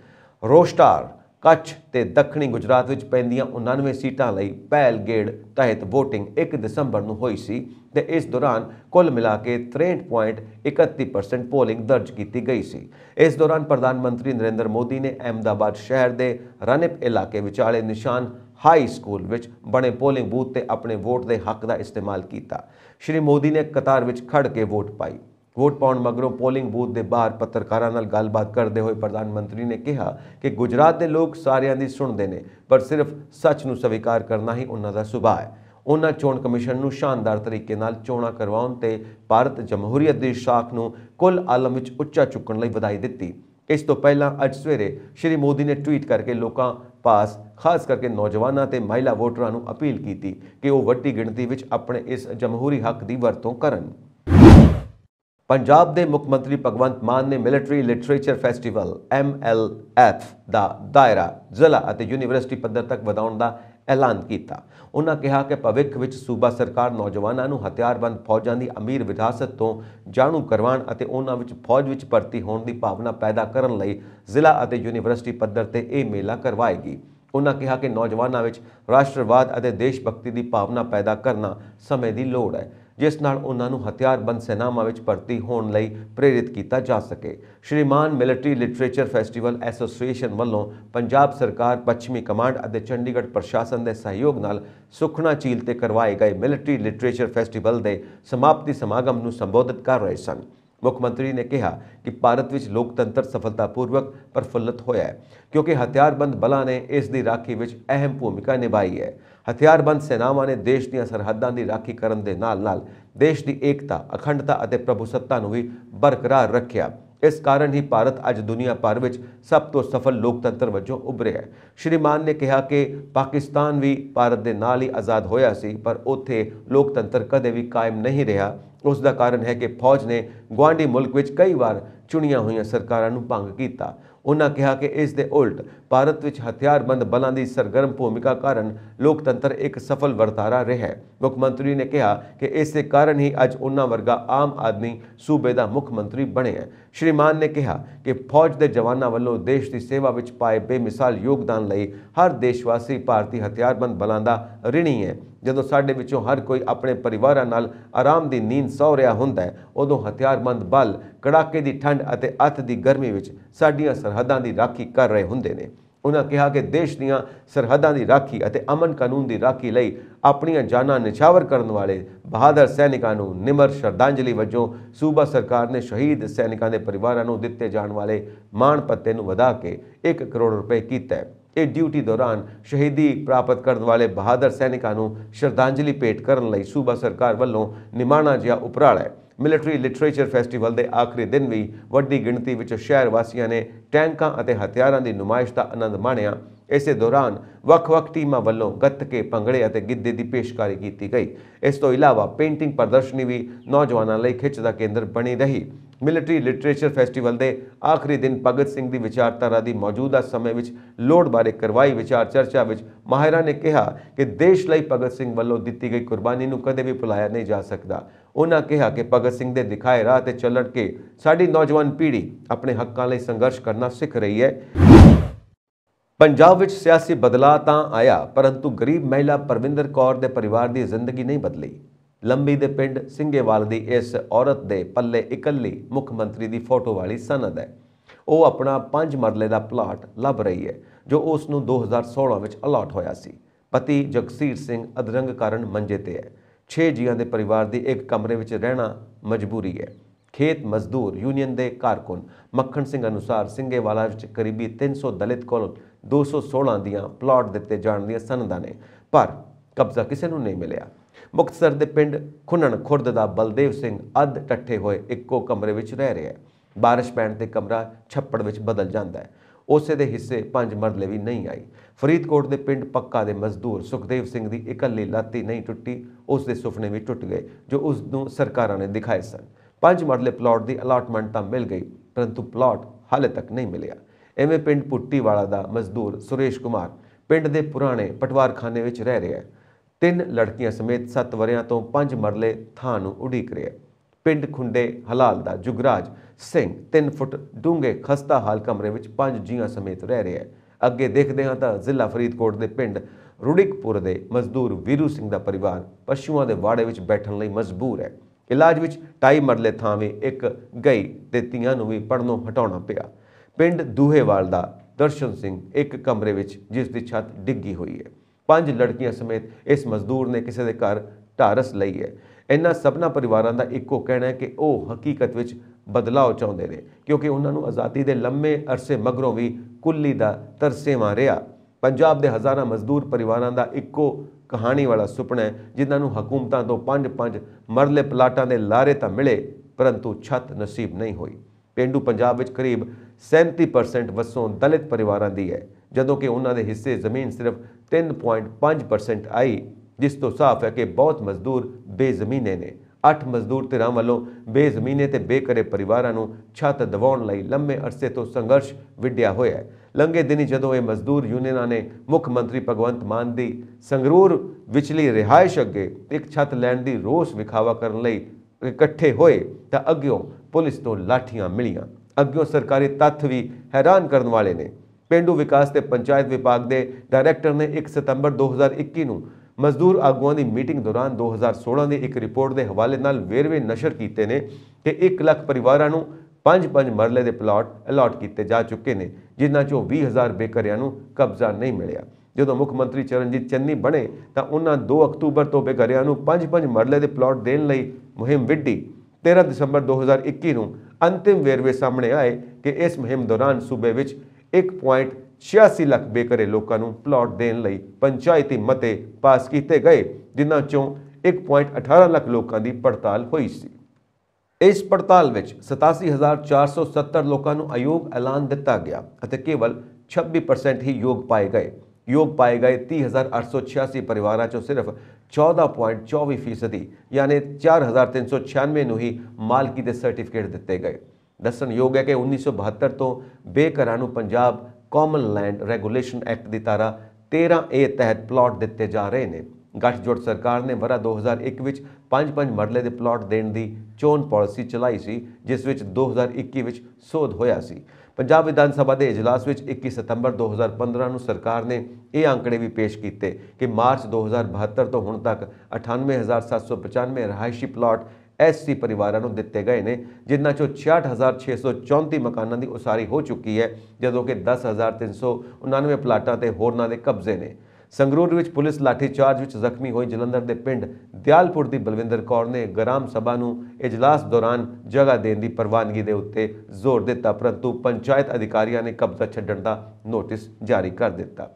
Speaker 1: ਰੋਸ਼ਟਾਰ ਕੱਛ ਤੇ ਦੱਖਣੀ ਗੁਜਰਾਤ ਵਿੱਚ ਪੈਂਦੀਆਂ 99 ਸੀਟਾਂ ਲਈ ਪਹਿਲ ਗੇੜ ਤਹਿਤ VOTING 1 ਦਸੰਬਰ ਨੂੰ ਹੋਈ ਸੀ ਤੇ ਇਸ ਦੌਰਾਨ ਕੁੱਲ ਮਿਲਾ ਕੇ 63.31% ਪੋਲਿੰਗ ਦਰਜ ਕੀਤੀ ਗਈ ਸੀ ਇਸ ਦੌਰਾਨ ਪ੍ਰਧਾਨ ਮੰਤਰੀ ਨਰਿੰਦਰ ਮੋਦੀ ਨੇ ਅਹਿਮਦਾਬਾਦ ਸ਼ਹਿਰ ਦੇ ਰਨਿਪ ਇਲਾਕੇ ਵਿਚਾਲੇ ਨਿਸ਼ਾਨ ਹਾਈ ਸਕੂਲ ਵਿੱਚ ਬਣੇ ਪੋਲਿੰਗ ਬੂਥ ਤੇ ਆਪਣੇ ਵੋਟ ਦੇ ਹੱਕ ਦਾ ਇਸਤੇਮਾਲ ਕੀਤਾ ਸ਼੍ਰੀ ਮੋਦੀ ਨੇ ਕਤਾਰ ਵਿੱਚ ਖੜ ਕੇ ਵੋਟ ਪਾਈ ਵੋਟ ਪਾਉਣ ਮਗਰੋਂ ਪੋਲਿੰਗ ਬੂਥ ਦੇ ਬਾਹਰ ਪੱਤਰਕਾਰਾਂ ਨਾਲ ਗੱਲਬਾਤ ਕਰਦੇ ਹੋਏ ਪ੍ਰਧਾਨ ਮੰਤਰੀ ਨੇ ਕਿਹਾ ਕਿ ਗੁਜਰਾਤ ਦੇ ਲੋਕ ਸਾਰਿਆਂ ਦੀ ਸੁਣਦੇ ਨੇ ਪਰ ਸਿਰਫ ਸੱਚ ਨੂੰ ਸਵੀਕਾਰ ਕਰਨਾ ਹੀ ਉਹਨਾਂ ਦਾ ਸੁਭਾਅ ਹੈ ਉਹਨਾਂ ਚੋਣ ਕਮਿਸ਼ਨ ਨੂੰ ਸ਼ਾਨਦਾਰ ਤਰੀਕੇ ਨਾਲ ਚੋਣਾਂ ਕਰਵਾਉਣ ਤੇ ਭਾਰਤ ਜਮਹੂਰੀਅਤ ਦੀ ਸ਼ਾਖ ਨੂੰ ਕੁੱਲ ਆਲਮ ਵਿੱਚ ਉੱਚਾ ਚੁੱਕਣ ਲਈ ਵਧਾਈ ਦਿੱਤੀ ਇਸ ਤੋਂ ਪਹਿਲਾਂ ਅੱਜ ਸਵੇਰੇ ਸ਼੍ਰੀ ਮੋਦੀ ਨੇ ਟਵੀਟ ਕਰਕੇ ਲੋਕਾਂ ਪਾਸ ਖਾਸ ਕਰਕੇ ਨੌਜਵਾਨਾਂ ਤੇ ਮਹਿਲਾ ਵੋਟਰਾਂ ਨੂੰ ਅਪੀਲ ਕੀਤੀ ਕਿ ਉਹ ਵੱਡੀ ਗਿਣਤੀ ਵਿੱਚ ਆਪਣੇ ਇਸ ਜਮਹੂਰੀ ਹੱਕ ਦੀ ਵਰਤੋਂ ਕਰਨ ਪੰਜਾਬ ਦੇ ਮੁੱਖ ਮੰਤਰੀ ਭਗਵੰਤ ਮਾਨ ਨੇ ਮਿਲਟਰੀ ਲਿਟਰੇਚਰ ਫੈਸਟੀਵਲ MLF ਦਾ ਦਾਇਰਾ ਜ਼ਿਲ੍ਹਾ ਅਤੇ ਯੂਨੀਵਰਸਿਟੀ ਪੱਧਰ ਤੱਕ ਵਧਾਉਣ ਦਾ ਐਲਾਨ ਕੀਤਾ ਉਹਨਾਂ ਕਿਹਾ ਕਿ ਭਵਿੱਖ ਵਿੱਚ ਸੂਬਾ ਸਰਕਾਰ ਨੌਜਵਾਨਾਂ ਨੂੰ ਹਥਿਆਰਬੰਦ ਫੌਜਾਂ ਦੀ ਅਮੀਰ ਵਿਰਾਸਤ ਤੋਂ ਜਾਣੂ ਕਰਵਾਉਣ ਅਤੇ ਉਹਨਾਂ ਵਿੱਚ ਫੌਜ ਵਿੱਚ ਭਰਤੀ ਹੋਣ ਦੀ ਭਾਵਨਾ ਪੈਦਾ ਕਰਨ ਲਈ ਜ਼ਿਲ੍ਹਾ ਅਤੇ ਯੂਨੀਵਰਸਿਟੀ ਪੱਧਰ ਤੇ ਇਹ ਮੇਲਾ ਕਰਵਾਏਗੀ ਉਹਨਾਂ ਕਿਹਾ ਕਿ ਨੌਜਵਾਨਾਂ ਵਿੱਚ ਰਾਸ਼ਟਰਵਾਦ ਅਤੇ ਦੇਸ਼ ਭਗਤੀ ਦੀ ਭਾਵਨਾ ਪੈਦਾ ਕਰਨਾ ਸਮੇਂ ਦੀ ਲੋੜ ਹੈ ਜਿਸ ਨਾਲ ਉਹਨਾਂ ਨੂੰ ਹਥਿਆਰਬੰਦ ਸੈਨਾਵਾਂ ਵਿੱਚ ਭਰਤੀ ਹੋਣ ਲਈ ਪ੍ਰੇਰਿਤ ਕੀਤਾ ਜਾ ਸਕੇ ਸ਼੍ਰੀਮਾਨ ਮਿਲਟਰੀ ਲਿਟਰੇਚਰ ਫੈਸਟੀਵਲ ਐਸੋਸੀਏਸ਼ਨ ਵੱਲੋਂ ਪੰਜਾਬ ਸਰਕਾਰ ਪੱਛਮੀ ਕਮਾਂਡ ਅਤੇ ਚੰਡੀਗੜ੍ਹ ਪ੍ਰਸ਼ਾਸਨ ਦੇ ਸਹਿਯੋਗ ਨਾਲ ਸੁਖਣਾ ਝੀਲ ਤੇ ਕਰਵਾਏ ਗਏ ਮਿਲਟਰੀ ਲਿਟਰੇਚਰ ਫੈਸਟੀਵਲ ਦੇ ਸਮਾਪਤੀ ਸਮਾਗਮ ਨੂੰ ਸੰਬੋਧਿਤ ਕਰ ਰਹੇ ਸਨ ਮੁੱਖ ਮੰਤਰੀ ਨੇ ਕਿਹਾ ਕਿ ਭਾਰਤ ਵਿੱਚ ਲੋਕਤੰਤਰ ਸਫਲਤਾਪੂਰਵਕ ਪਰਫੁੱਲਤ ਹੋਇਆ ਹੈ ਕਿਉਂਕਿ ਹਥਿਆਰਬੰਦ ਬਲਾਂ ਨੇ ਇਸ ਦੀ ਰਾਖੀ ਵਿੱਚ ਅਹਿਮ ਭੂਮਿਕਾ ਨਿਭਾਈ ਹੈ ਹਥਿਆਰਬੰਦ ਸੈਨਾਵਾਂ ਨੇ ਦੇਸ਼ ਦੀਆਂ ਸਰਹੱਦਾਂ ਦੀ ਰਾਖੀ ਕਰਨ ਦੇ ਨਾਲ-ਨਾਲ ਦੇਸ਼ ਦੀ ਏਕਤਾ, ਅਖੰਡਤਾ ਅਤੇ ਪ੍ਰਭੂਸੱਤਾ ਨੂੰ ਵੀ ਬਰਕਰਾਰ ਰੱਖਿਆ ਇਸ ਕਾਰਨ ਹੀ ਭਾਰਤ ਅੱਜ ਦੁਨੀਆ ਭਰ ਵਿੱਚ ਸਭ ਤੋਂ ਸਫਲ ਲੋਕਤੰਤਰ ਵਜੋਂ ਉਭਰਿਆ ਹੈ ਸ਼੍ਰੀਮਾਨ ਨੇ ਕਿਹਾ ਕਿ ਪਾਕਿਸਤਾਨ ਵੀ ਭਾਰਤ ਦੇ ਨਾਲ ਹੀ ਆਜ਼ਾਦ ਹੋਇਆ ਸੀ ਪਰ ਉੱਥੇ ਲੋਕਤੰਤਰ ਕਦੇ ਵੀ ਕਾਇਮ ਨਹੀਂ ਰਿਹਾ ਉਸ ਦਾ ਕਾਰਨ ਹੈ ਕਿ ਫੌਜ ਨੇ ਗਵਾਂਡੀ ਮੁਲਕ ਵਿੱਚ ਕਈ ਵਾਰ ਚੁਣੀਆਂ ਹੋਈਆਂ ਸਰਕਾਰਾਂ ਨੂੰ ਭੰਗ ਕੀਤਾ ਉਹਨਾਂ ਕਿਹਾ ਕਿ ਇਸ ਦੇ ਉਲਟ ਭਾਰਤ ਵਿੱਚ ਹਥਿਆਰਬੰਦ ਬਲਾਂ ਦੀ ਸਰਗਰਮ ਭੂਮਿਕਾ ਕਾਰਨ ਲੋਕਤੰਤਰ ਇੱਕ ਸਫਲ ਵਰਤਾਰਾ ਰਿਹਾ ਹੈ ਮੁੱਖ ਮੰਤਰੀ ਨੇ ਕਿਹਾ ਕਿ ਇਸੇ ਕਾਰਨ ਹੀ ਅੱਜ ਉਹਨਾਂ ਵਰਗਾ ਆਮ ਆਦਮੀ ਸੂਬੇ ਦਾ ਮੁੱਖ ਮੰਤਰੀ ਬਣਿਆ ਹੈ ਸ਼੍ਰੀ ਮਾਨ ਨੇ ਕਿਹਾ ਕਿ ਫੌਜ ਦੇ ਜਵਾਨਾਂ ਵੱਲੋਂ ਦੇਸ਼ ਦੀ ਸੇਵਾ ਵਿੱਚ ਪਾਏ ਬੇਮਿਸਾਲ ਯੋਗਦਾਨ ਲਈ ਹਰ ਦੇਸ਼ਵਾਸੀ ਭਾਰਤੀ ਹਥਿਆਰਬੰਦ ਬਲਾਂ ਦਾ ਰਿਣੀ ਹੈ ਜਦੋਂ ਸਾਡੇ ਵਿੱਚੋਂ ਹਰ ਕੋਈ ਆਪਣੇ ਪਰਿਵਾਰਾਂ ਨਾਲ ਆਰਾਮ ਦੀ ਨੀਂਦ ਸੌ ਰਿਹਾ ਹੁੰਦਾ ਹੈ ਉਦੋਂ ਹਥਿਆਰਬੰਦ ਬਲ ਕੜਾਕੇ ਦੀ ਠੰਡ ਅਤੇ ਅੱਤ ਦੀ ਗਰਮੀ ਵਿੱਚ ਸਾਡੀਆਂ ਸਰਹੱਦਾਂ ਦੀ ਰਾਖੀ ਕਰ ਰਹੇ ਹੁੰਦੇ ਨੇ ਉਹਨਾਂ ਕਿਹਾ ਕਿ ਦੇਸ਼ ਦੀਆਂ ਸਰਹੱਦਾਂ ਦੀ ਰਾਖੀ ਅਤੇ ਅਮਨ ਕਾਨੂੰਨ ਦੀ ਰਾਖੀ ਲਈ ਆਪਣੀਆਂ ਜਾਨਾਂ ਨਿਛਾਵਰ ਕਰਨ ਵਾਲੇ ਬਹਾਦਰ ਸੈਨਿਕਾਂ ਨੂੰ ਨਿਮਰ ਸ਼ਰਧਾਂਜਲੀ ਵਜੋਂ ਸੂਬਾ ਸਰਕਾਰ ਨੇ ਸ਼ਹੀਦ ਸੈਨਿਕਾਂ ਦੇ ਪਰਿਵਾਰਾਂ ਨੂੰ ਦਿੱਤੇ ਜਾਣ ਵਾਲੇ ਮਾਣ ਪੱਤੇ ਨੂੰ ਵਧਾ ਕੇ 1 ਕਰੋੜ ਰੁਪਏ ਕੀਤਾ ਹੈ ਇਹ ਡਿਊਟੀ ਦੌਰਾਨ ਸ਼ਹੀਦੀ ਪ੍ਰਾਪਤ ਕਰਨ ਵਾਲੇ ਬਹਾਦਰ ਸੈਨਿਕਾਂ ਨੂੰ ਸ਼ਰਧਾਂਜਲੀ ਭੇਟ ਕਰਨ ਲਈ ਸੂਬਾ ਸਰਕਾਰ ਵੱਲੋਂ ਨਿਮਾਣਾ ਜਿਹਾ ਉਪਰਾਲਾ ਹੈ ਮਿਲਟਰੀ ਲਿਟਰੇਚਰ ਫੈਸਟੀਵਲ ਦੇ ਆਖਰੀ ਦਿਨ ਵੀ ਵੱਡੀ ਗਿਣਤੀ ਵਿੱਚ ਸ਼ਹਿਰ ਵਾਸੀਆਂ ਨੇ ਟੈਂਕਾਂ ਅਤੇ ਹਥਿਆਰਾਂ ਦੀ ਨੁਮਾਇਸ਼ ਦਾ ਆਨੰਦ ਮਾਣਿਆ ਇਸੇ ਦੌਰਾਨ ਵੱਖ-ਵੱਖ ਟੀਮਾਂ ਵੱਲੋਂ ਗੱਤਕੇ ਪੰਗੜੇ ਅਤੇ ਗਿੱਧੇ ਦੀ ਪੇਸ਼ਕਾਰੀ ਕੀਤੀ ਗਈ ਇਸ ਤੋਂ ਇਲਾਵਾ ਪੇਂਟਿੰਗ ਪ੍ਰਦਰਸ਼ਨੀ ਵੀ ਨੌਜਵਾਨਾਂ ਲਈ ਖਿੱਚ ਦਾ ਕੇਂਦਰ ਬਣੀ ਰਹੀ ਮਿਲਟਰੀ ਲਿਟਰੇਚਰ ਫੈਸਟੀਵਲ ਦੇ ਆਖਰੀ ਦਿਨ ਭਗਤ ਸਿੰਘ ਦੀ ਵਿਚਾਰਧਾਰਾ ਦੀ ਮੌਜੂਦਾ ਸਮੇਂ ਵਿੱਚ ਲੋੜ ਬਾਰੇ ਕਰਵਾਈ ਵਿਚਾਰ ਚਰਚਾ ਵਿੱਚ ਮਾਹਿਰਾਂ ਨੇ ਕਿਹਾ ਕਿ ਦੇਸ਼ ਲਈ ਭਗਤ ਸਿੰਘ ਵੱਲੋਂ ਦਿੱਤੀ ਗਈ ਕੁਰਬਾਨੀ ਨੂੰ ਕਦੇ ਵੀ ਭੁਲਾਇਆ ਨਹੀਂ ਜਾ ਸਕਦਾ ਉਹਨਾਂ ਕਿਹਾ ਕਿ ਭਗਤ ਸਿੰਘ ਦੇ ਦਿਖਾਏ ਰਾਹ ਤੇ ਚੱਲਣ ਕੇ ਸਾਡੀ ਨੌਜਵਾਨ ਪੀੜ੍ਹੀ ਆਪਣੇ ਹੱਕਾਂ ਲਈ ਸੰਘਰਸ਼ ਕਰਨਾ ਸਿੱਖ ਰਹੀ ਹੈ ਪੰਜਾਬ ਵਿੱਚ ਸਿਆਸੀ ਬਦਲਾਅ ਤਾਂ ਆਇਆ ਪਰੰਤੂ ਗਰੀਬ ਮਹਿਲਾ ਪਰਵਿੰਦਰ ਕੌਰ ਦੇ ਪਰਿਵਾਰ ਦੀ ਜ਼ਿੰਦਗੀ ਨਹੀਂ ਬਦਲੀ ਲੰਬੀ ਦੇ ਪਿੰਡ ਸਿੰਘੇਵਾਲ ਦੀ ਇਸ ਔਰਤ ਦੇ ਪੱਲੇ ਇਕੱਲੀ ਮੁੱਖ ਮੰਤਰੀ ਦੀ ਫੋਟੋ ਵਾਲੀ ਸਨਦ ਹੈ ਉਹ ਆਪਣਾ 5 ਮਰਲੇ ਦਾ ਪਲਾਟ ਲੱਭ ਰਹੀ ਹੈ ਜੋ ਉਸ ਨੂੰ 2016 ਵਿੱਚ ਅਲਾਟ ਹੋਇਆ ਸੀ ਪਤੀ ਜਗਸੀਰ ਸਿੰਘ ਅਧਰੰਗ ਕਾਰਨ ਮੰਜੇ ਤੇ ਹੈ 6 ਜੀਆਂ ਦੇ ਪਰਿਵਾਰ ਦੀ ਇੱਕ ਕਮਰੇ ਵਿੱਚ ਰਹਿਣਾ ਮਜਬੂਰੀ ਹੈ ਖੇਤ ਮਜ਼ਦੂਰ ਯੂਨੀਅਨ ਦੇ ਕਾਰਕੁਨ ਮੱਖਣ ਸਿੰਘ ਅਨੁਸਾਰ ਸਿੰਘੇਵਾਲਾ ਵਿੱਚ ਕਰੀਬੀ 300 ਦਲਿਤ ਕੋਲ 216 ਦੀਆਂ ਪਲਾਟ ਦਿੱਤੇ ਜਾਣ ਦੀਆਂ ਸਨਦਾਂ ਨੇ ਪਰ ਕਬਜ਼ਾ ਕਿਸੇ ਨੂੰ ਨਹੀਂ ਮਿਲਿਆ ਮੁਕਤਸਰ ਦੇ ਪਿੰਡ ਖੁੰਨਣ ਖੁਰਦ ਦਾ ਬਲਦੇਵ ਸਿੰਘ ਅੱਧ ਟੱਠੇ ਹੋਏ ਇੱਕੋ ਕਮਰੇ ਵਿੱਚ ਰਹਿ ਰਿਹਾ ਹੈ بارش ਪੈਣ ਤੇ ਕਮਰਾ ਛੱਪੜ ਵਿੱਚ ਬਦਲ ਜਾਂਦਾ ਹੈ ਉਸੇ ਦੇ ਹਿੱਸੇ ਪੰਜ ਮਰਲੇ ਵੀ ਨਹੀਂ ਆਈ ਫਰੀਦਕੋਟ ਦੇ ਪਿੰਡ ਪੱਕਾ ਦੇ ਮਜ਼ਦੂਰ ਸੁਖਦੇਵ ਸਿੰਘ ਦੀ ਇਕੱਲੇ ਲਾਤੀ ਨਹੀਂ ਟੁੱਟੀ ਉਸ ਦੇ ਸੁਪਨੇ ਵੀ ਟੁੱਟ ਗਏ ਜੋ ਉਸ ਨੂੰ ਸਰਕਾਰਾਂ ਨੇ ਦਿਖਾਏ ਸਨ ਪੰਜ ਮਰਲੇ ਪਲਾਟ ਦੀ ਅਲਾਟਮੈਂਟ ਤਾਂ ਮਿਲ ਗਈ ਪਰੰਤੂ ਪਲਾਟ ਹਾਲੇ ਤੱਕ ਨਹੀਂ ਮਿਲਿਆ ਐਵੇਂ ਪਿੰਡ ਪੁੱਟੀ ਵਾਲਾ ਦਾ ਮਜ਼ਦੂਰ ਸੁਰੇਸ਼ ਕੁਮਾਰ ਪਿੰਡ ਦੇ ਪੁਰਾਣੇ ਪਟਵਾਰਖਾਨੇ ਵਿੱਚ ਰਹਿ ਰਿਹਾ ਹੈ ਤਿੰਨ ਲੜਕੀਆਂ ਸਮੇਤ 7 ਵਰਿਆਂ ਤੋਂ ਪੰਜ ਮਰਲੇ ਥਾਂ ਨੂੰ ਉਡੀਕ ਰਿਹਾ ਪਿੰਡ ਖੁੰਡੇ ਹਲਾਲ ਦਾ ਜੁਗਰਾਜ ਸਿੰਘ 3 ਫੁੱਟ ਡੂੰਘੇ ਖਸਤਾ ਹਾਲ ਕਮਰੇ ਵਿੱਚ ਪੰਜ ਜੀਆਂ ਸਮੇਤ ਰਹਿ ਰਿਹਾ ਹੈ ਅੱਗੇ ਦੇਖਦੇ ਹਾਂ ਤਾਂ ਜ਼ਿਲ੍ਹਾ ਫਰੀਦਕੋਟ ਦੇ ਪਿੰਡ ਰੁੜਿਕਪੁਰ ਦੇ ਮਜ਼ਦੂਰ ਵੀਰੂ ਸਿੰਘ ਦਾ ਪਰਿਵਾਰ ਪਸ਼ੂਆਂ ਦੇ ਵਾੜੇ ਵਿੱਚ ਬੈਠਣ ਲਈ ਮਜਬੂਰ ਹੈ ਇਲਾਜ ਵਿੱਚ ਟਾਈ ਮਰਲੇ ਥਾਵੇਂ ਇੱਕ ਗਈ ਤੇ ਤੀਆਂ ਨੂੰ ਵੀ ਪੜਨੋਂ ਹਟਾਉਣਾ ਪਿਆ ਪਿੰਡ ਦੂਹੇਵਾਲ ਦਾ ਦਰਸ਼ਨ ਸਿੰਘ ਇੱਕ ਕਮਰੇ ਵਿੱਚ ਜਿਸ ਦੀ ਛੱਤ ਡਿੱਗੀ ਹੋਈ ਹੈ ਪੰਜ ਲੜਕੀਆਂ ਸਮੇਤ ਇਸ ਮਜ਼ਦੂਰ ਨੇ ਕਿਸੇ ਦੇ ਘਰ ਢਾਰਸ ਲਈ ਹੈ ਇਹਨਾਂ ਸਭਨਾ ਪਰਿਵਾਰਾਂ ਦਾ ਇੱਕੋ ਕਹਿਣਾ ਹੈ ਕਿ ਉਹ ਹਕੀਕਤ ਵਿੱਚ ਬਦਲਾਅ ਚਾਹੁੰਦੇ ਨੇ ਕਿਉਂਕਿ ਉਹਨਾਂ ਨੂੰ ਆਜ਼ਾਦੀ ਦੇ ਲੰਮੇ ਅਰਸੇ ਮਗਰੋਂ ਵੀ ਕੁੱਲੀ ਦਾ ਤਰਸੇਵਾ ਰਿਹਾ ਪੰਜਾਬ ਦੇ ਹਜ਼ਾਰਾਂ ਮਜ਼ਦੂਰ ਪਰਿਵਾਰਾਂ ਦਾ ਇੱਕੋ ਕਹਾਣੀ ਵਾਲਾ ਸੁਪਨਾ ਹੈ ਜਿਨ੍ਹਾਂ ਨੂੰ ਹਕੂਮਤਾਂ ਤੋਂ ਪੰਜ ਪੰਜ ਮਰਲੇ ਪਲਾਟਾਂ ਦੇ ਲਾਰੇ ਤਾਂ ਮਿਲੇ ਪਰੰਤੂ ਛੱਤ ਨਸੀਬ ਨਹੀਂ ਹੋਈ ਪਿੰਡੂ ਪੰਜਾਬ ਵਿੱਚ ਕਰੀਬ 37% ਵਸੋਂ ਦਲਿਤ ਪਰਿਵਾਰਾਂ ਦੀ ਹੈ ਜਦੋਂ ਕਿ ਉਹਨਾਂ ਦੇ ਹਿੱਸੇ ਜ਼ਮੀਨ ਸਿਰਫ 3.5% ਆਈ ਜਿਸ ਤੋਂ ਸਾਫ਼ ਹੈ ਕਿ ਬਹੁਤ ਮਜ਼ਦੂਰ ਬੇਜ਼ਮੀਨੇ ਨੇ ਅੱਠ ਮਜ਼ਦੂਰ ਧਿਰਾਂ ਵੱਲੋਂ ਬੇਜ਼ਮੀਨੇ ਤੇ ਬੇਕਰੇ ਪਰਿਵਾਰਾਂ ਨੂੰ ਛੱਤ ਦਿਵਾਉਣ ਲਈ ਲੰਮੇ ਅਰਸੇ ਤੋਂ ਸੰਘਰਸ਼ ਵਿੱਢਿਆ ਹੋਇਆ ਹੈ ਲੰਘੇ ਦਿਨੀ ਜਦੋਂ ਇਹ ਮਜ਼ਦੂਰ ਯੂਨੀਅਨਾਂ ਨੇ ਮੁੱਖ ਮੰਤਰੀ ਭਗਵੰਤ ਮਾਨ ਦੀ ਸੰਗਰੂਰ ਵਿਚਲੀ ਰਿਹਾਇਸ਼ ਅੱਗੇ ਇੱਕ ਛੱਤ ਲੈਣ ਦੀ ਰੋਸ ਵਿਖਾਵਾ ਕਰਨ ਲਈ ਇਕੱਠੇ ਹੋਏ ਤਾਂ ਅੱਗਿਓਂ ਪੁਲਿਸ ਤੋਂ ਲਾਠੀਆਂ ਮਿਲੀਆਂ ਅੱਗਿਓਂ ਸਰਕਾਰੀ ਤੱਥ ਵੀ ਹੈਰਾਨ ਕਰਨ ਵਾਲੇ ਨੇ ਪਿੰਡੂ ਵਿਕਾਸ ਤੇ ਪੰਚਾਇਤ ਵਿਭਾਗ ਦੇ ਡਾਇਰੈਕਟਰ ਨੇ 1 ਸਤੰਬਰ 2021 ਨੂੰ ਮਜ਼ਦੂਰ ਆਗੂਆਂ ਦੀ ਮੀਟਿੰਗ ਦੌਰਾਨ 2016 ਦੀ ਇੱਕ ਰਿਪੋਰਟ ਦੇ ਹਵਾਲੇ ਨਾਲ ਵੇਰਵੇ ਨਸ਼ਰ ਕੀਤੇ ਨੇ ਕਿ 1 ਲੱਖ ਪਰਿਵਾਰਾਂ ਨੂੰ ਪੰਜ-ਪੰਜ ਮਰਲੇ ਦੇ ਪਲਾਟ ਅਲਾਟ ਕੀਤੇ ਜਾ ਚੁੱਕੇ ਨੇ ਜਿਨ੍ਹਾਂ ਚੋਂ 20000 ਬੇਕਰਿਆਂ ਨੂੰ ਕਬਜ਼ਾ ਨਹੀਂ ਮਿਲਿਆ ਜਦੋਂ ਮੁੱਖ ਮੰਤਰੀ ਚਰਨਜੀਤ ਚੰਨੀ ਬਣੇ ਤਾਂ ਉਹਨਾਂ 2 ਅਕਤੂਬਰ ਤੋਂ ਬੇਕਰਿਆਂ ਨੂੰ ਪੰਜ-ਪੰਜ ਮਰਲੇ ਦੇ ਪਲਾਟ ਦੇਣ ਲਈ ਮੁਹਿੰਮ ਵਿੱਢੀ 13 ਦਸੰਬਰ 2021 ਨੂੰ ਅੰਤਿਮ ਵੇਰਵੇ ਸਾਹਮਣੇ ਆਏ ਕਿ ਇਸ ਮੁਹਿੰਮ ਦੌਰਾਨ ਸੂਬੇ ਵਿੱਚ 1.86 ਲੱਖ ਬੇਕਰੇ ਲੋਕਾਂ ਨੂੰ ਪਲਾਟ ਦੇਣ ਲਈ ਪੰਚਾਇਤੀ ਮਤੇ ਪਾਸ ਕੀਤੇ ਗਏ ਜਿਨ੍ਹਾਂ ਚੋਂ 1.18 ਲੱਖ ਲੋਕਾਂ ਦੀ ਪੜਤਾਲ ਹੋਈ ਸੀ ਇਸ ਪੜਤਾਲ ਵਿੱਚ 87470 ਲੋਕਾਂ ਨੂੰ ਅਯੋਗ ਐਲਾਨ ਦਿੱਤਾ ਗਿਆ ਅਤੇ ਕੇਵਲ 26% ਹੀ ਯੋਗ ਪਾਏ ਗਏ ਯੋਗ ਪਾਏ ਗਏ 30886 ਪਰਿਵਾਰਾਂ ਚੋਂ ਸਿਰਫ 14.24% ਯਾਨੀ 4396 ਨੂੰ ਹੀ ਮਾਲਕੀ ਦੇ ਸਰਟੀਫਿਕੇਟ ਦਿੱਤੇ ਗਏ ਦੱਸਣ ਯੋਗ ਹੈ ਕਿ 1972 ਤੋਂ ਬੇਕਰਾਂ ਨੂੰ Punjab common land regulation act ਦੀ ਤਾਰਾ 13A ਤਹਿਤ ਪਲਾਟ ਦਿੱਤੇ ਜਾ ਰਹੇ ਨੇ ਗੱਠਜੋੜ ਸਰਕਾਰ ਨੇ ਵਰਾ 2001 ਵਿੱਚ 5-5 ਮਰਲੇ ਦੇ ਪਲਾਟ ਦੇਣ ਦੀ ਚੋਣ ਪਾਲਿਸੀ ਚਲਾਈ ਸੀ ਜਿਸ ਵਿੱਚ 2021 ਵਿੱਚ ਸੋਧ ਹੋਇਆ ਸੀ ਪੰਜਾਬ ਵਿਧਾਨ ਸਭਾ ਦੇ اجلاس ਵਿੱਚ 21 ਸਤੰਬਰ 2015 ਨੂੰ ਸਰਕਾਰ ਨੇ ਇਹ ਅੰਕੜੇ ਵੀ ਪੇਸ਼ ਕੀਤੇ ਕਿ ਮਾਰਚ 2072 ਤੋਂ ਹੁਣ ਤੱਕ 98795 ਰਹਾਇਸ਼ੀ ਪਲਾਟ ਐਸਸੀ ਪਰਿਵਾਰਾਂ ਨੂੰ ਦਿੱਤੇ ਗਏ ਨੇ ਜਿਨ੍ਹਾਂ ਚੋਂ 66634 ਮਕਾਨਾਂ ਦੀ ਉਸਾਰੀ ਹੋ ਚੁੱਕੀ ਹੈ ਜਦੋਂ ਕਿ 10399 ਪਲਾਟਾਂ ਤੇ ਹੋਰਨਾਂ ਦੇ ਕਬਜ਼ੇ ਨੇ ਸੰਗਰੂਰ ਵਿੱਚ ਪੁਲਿਸ ਲਾਠੀ ਚਾਰਜ ਵਿੱਚ ਜ਼ਖਮੀ ਹੋਈ ਜਲੰਧਰ ਦੇ ਪਿੰਡ ਦਿਆਲਪੁਰ ਦੀ ਬਲਵਿੰਦਰ ਕੌਰ ਨੇ ਗ੍ਰਾਮ ਸਭਾ ਨੂੰ ਇਜਲਾਸ ਦੌਰਾਨ ਜਗ੍ਹਾ ਦੇਣ ਦੀ ਪ੍ਰਵਾਨਗੀ ਦੇ ਉੱਤੇ ਜ਼ੋਰ ਦਿੱਤਾ ਪਰੰਤੂ ਪੰਚਾਇਤ ਅਧਿਕਾਰੀਆਂ ਨੇ ਕਬਜ਼ਾ ਛੱਡਣ ਦਾ ਨੋਟਿਸ ਜਾਰੀ ਕਰ ਦਿੱਤਾ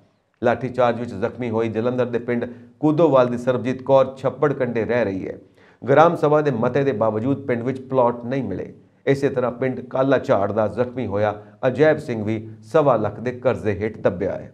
Speaker 1: ਲਾਠੀ ਚਾਰਜ ਵਿੱਚ ਜ਼ਖਮੀ ਹੋਈ ਜਲੰਧਰ ਦੇ ਪਿੰਡ ਕੁਦੋਵਾਲ ਦੀ ਸਰਬਜੀਤ ਕੌਰ ਛੱਪੜ ਕੰਡੇ ਰਹਿ ਰਹੀ ਹੈ ਗ੍ਰਾਮ ਸਭਾ ਦੇ ਮਤੇ ਦੇ ਬਾਵਜੂਦ ਪਿੰਡ ਵਿੱਚ ਪਲਾਟ ਨਹੀਂ ਮਿਲੇ ਇਸੇ ਤਰ੍ਹਾਂ ਪਿੰਡ ਕਾਲਾ ਝਾੜ ਦਾ ਜ਼ਖਮੀ ਹੋਇਆ ਅਜੈਬ ਸਿੰਘ ਵੀ ਸਵਾ ਲੱਖ ਦੇ ਕਰਜ਼ੇ ਹੇਠ ਦੱਬਿਆ ਹੈ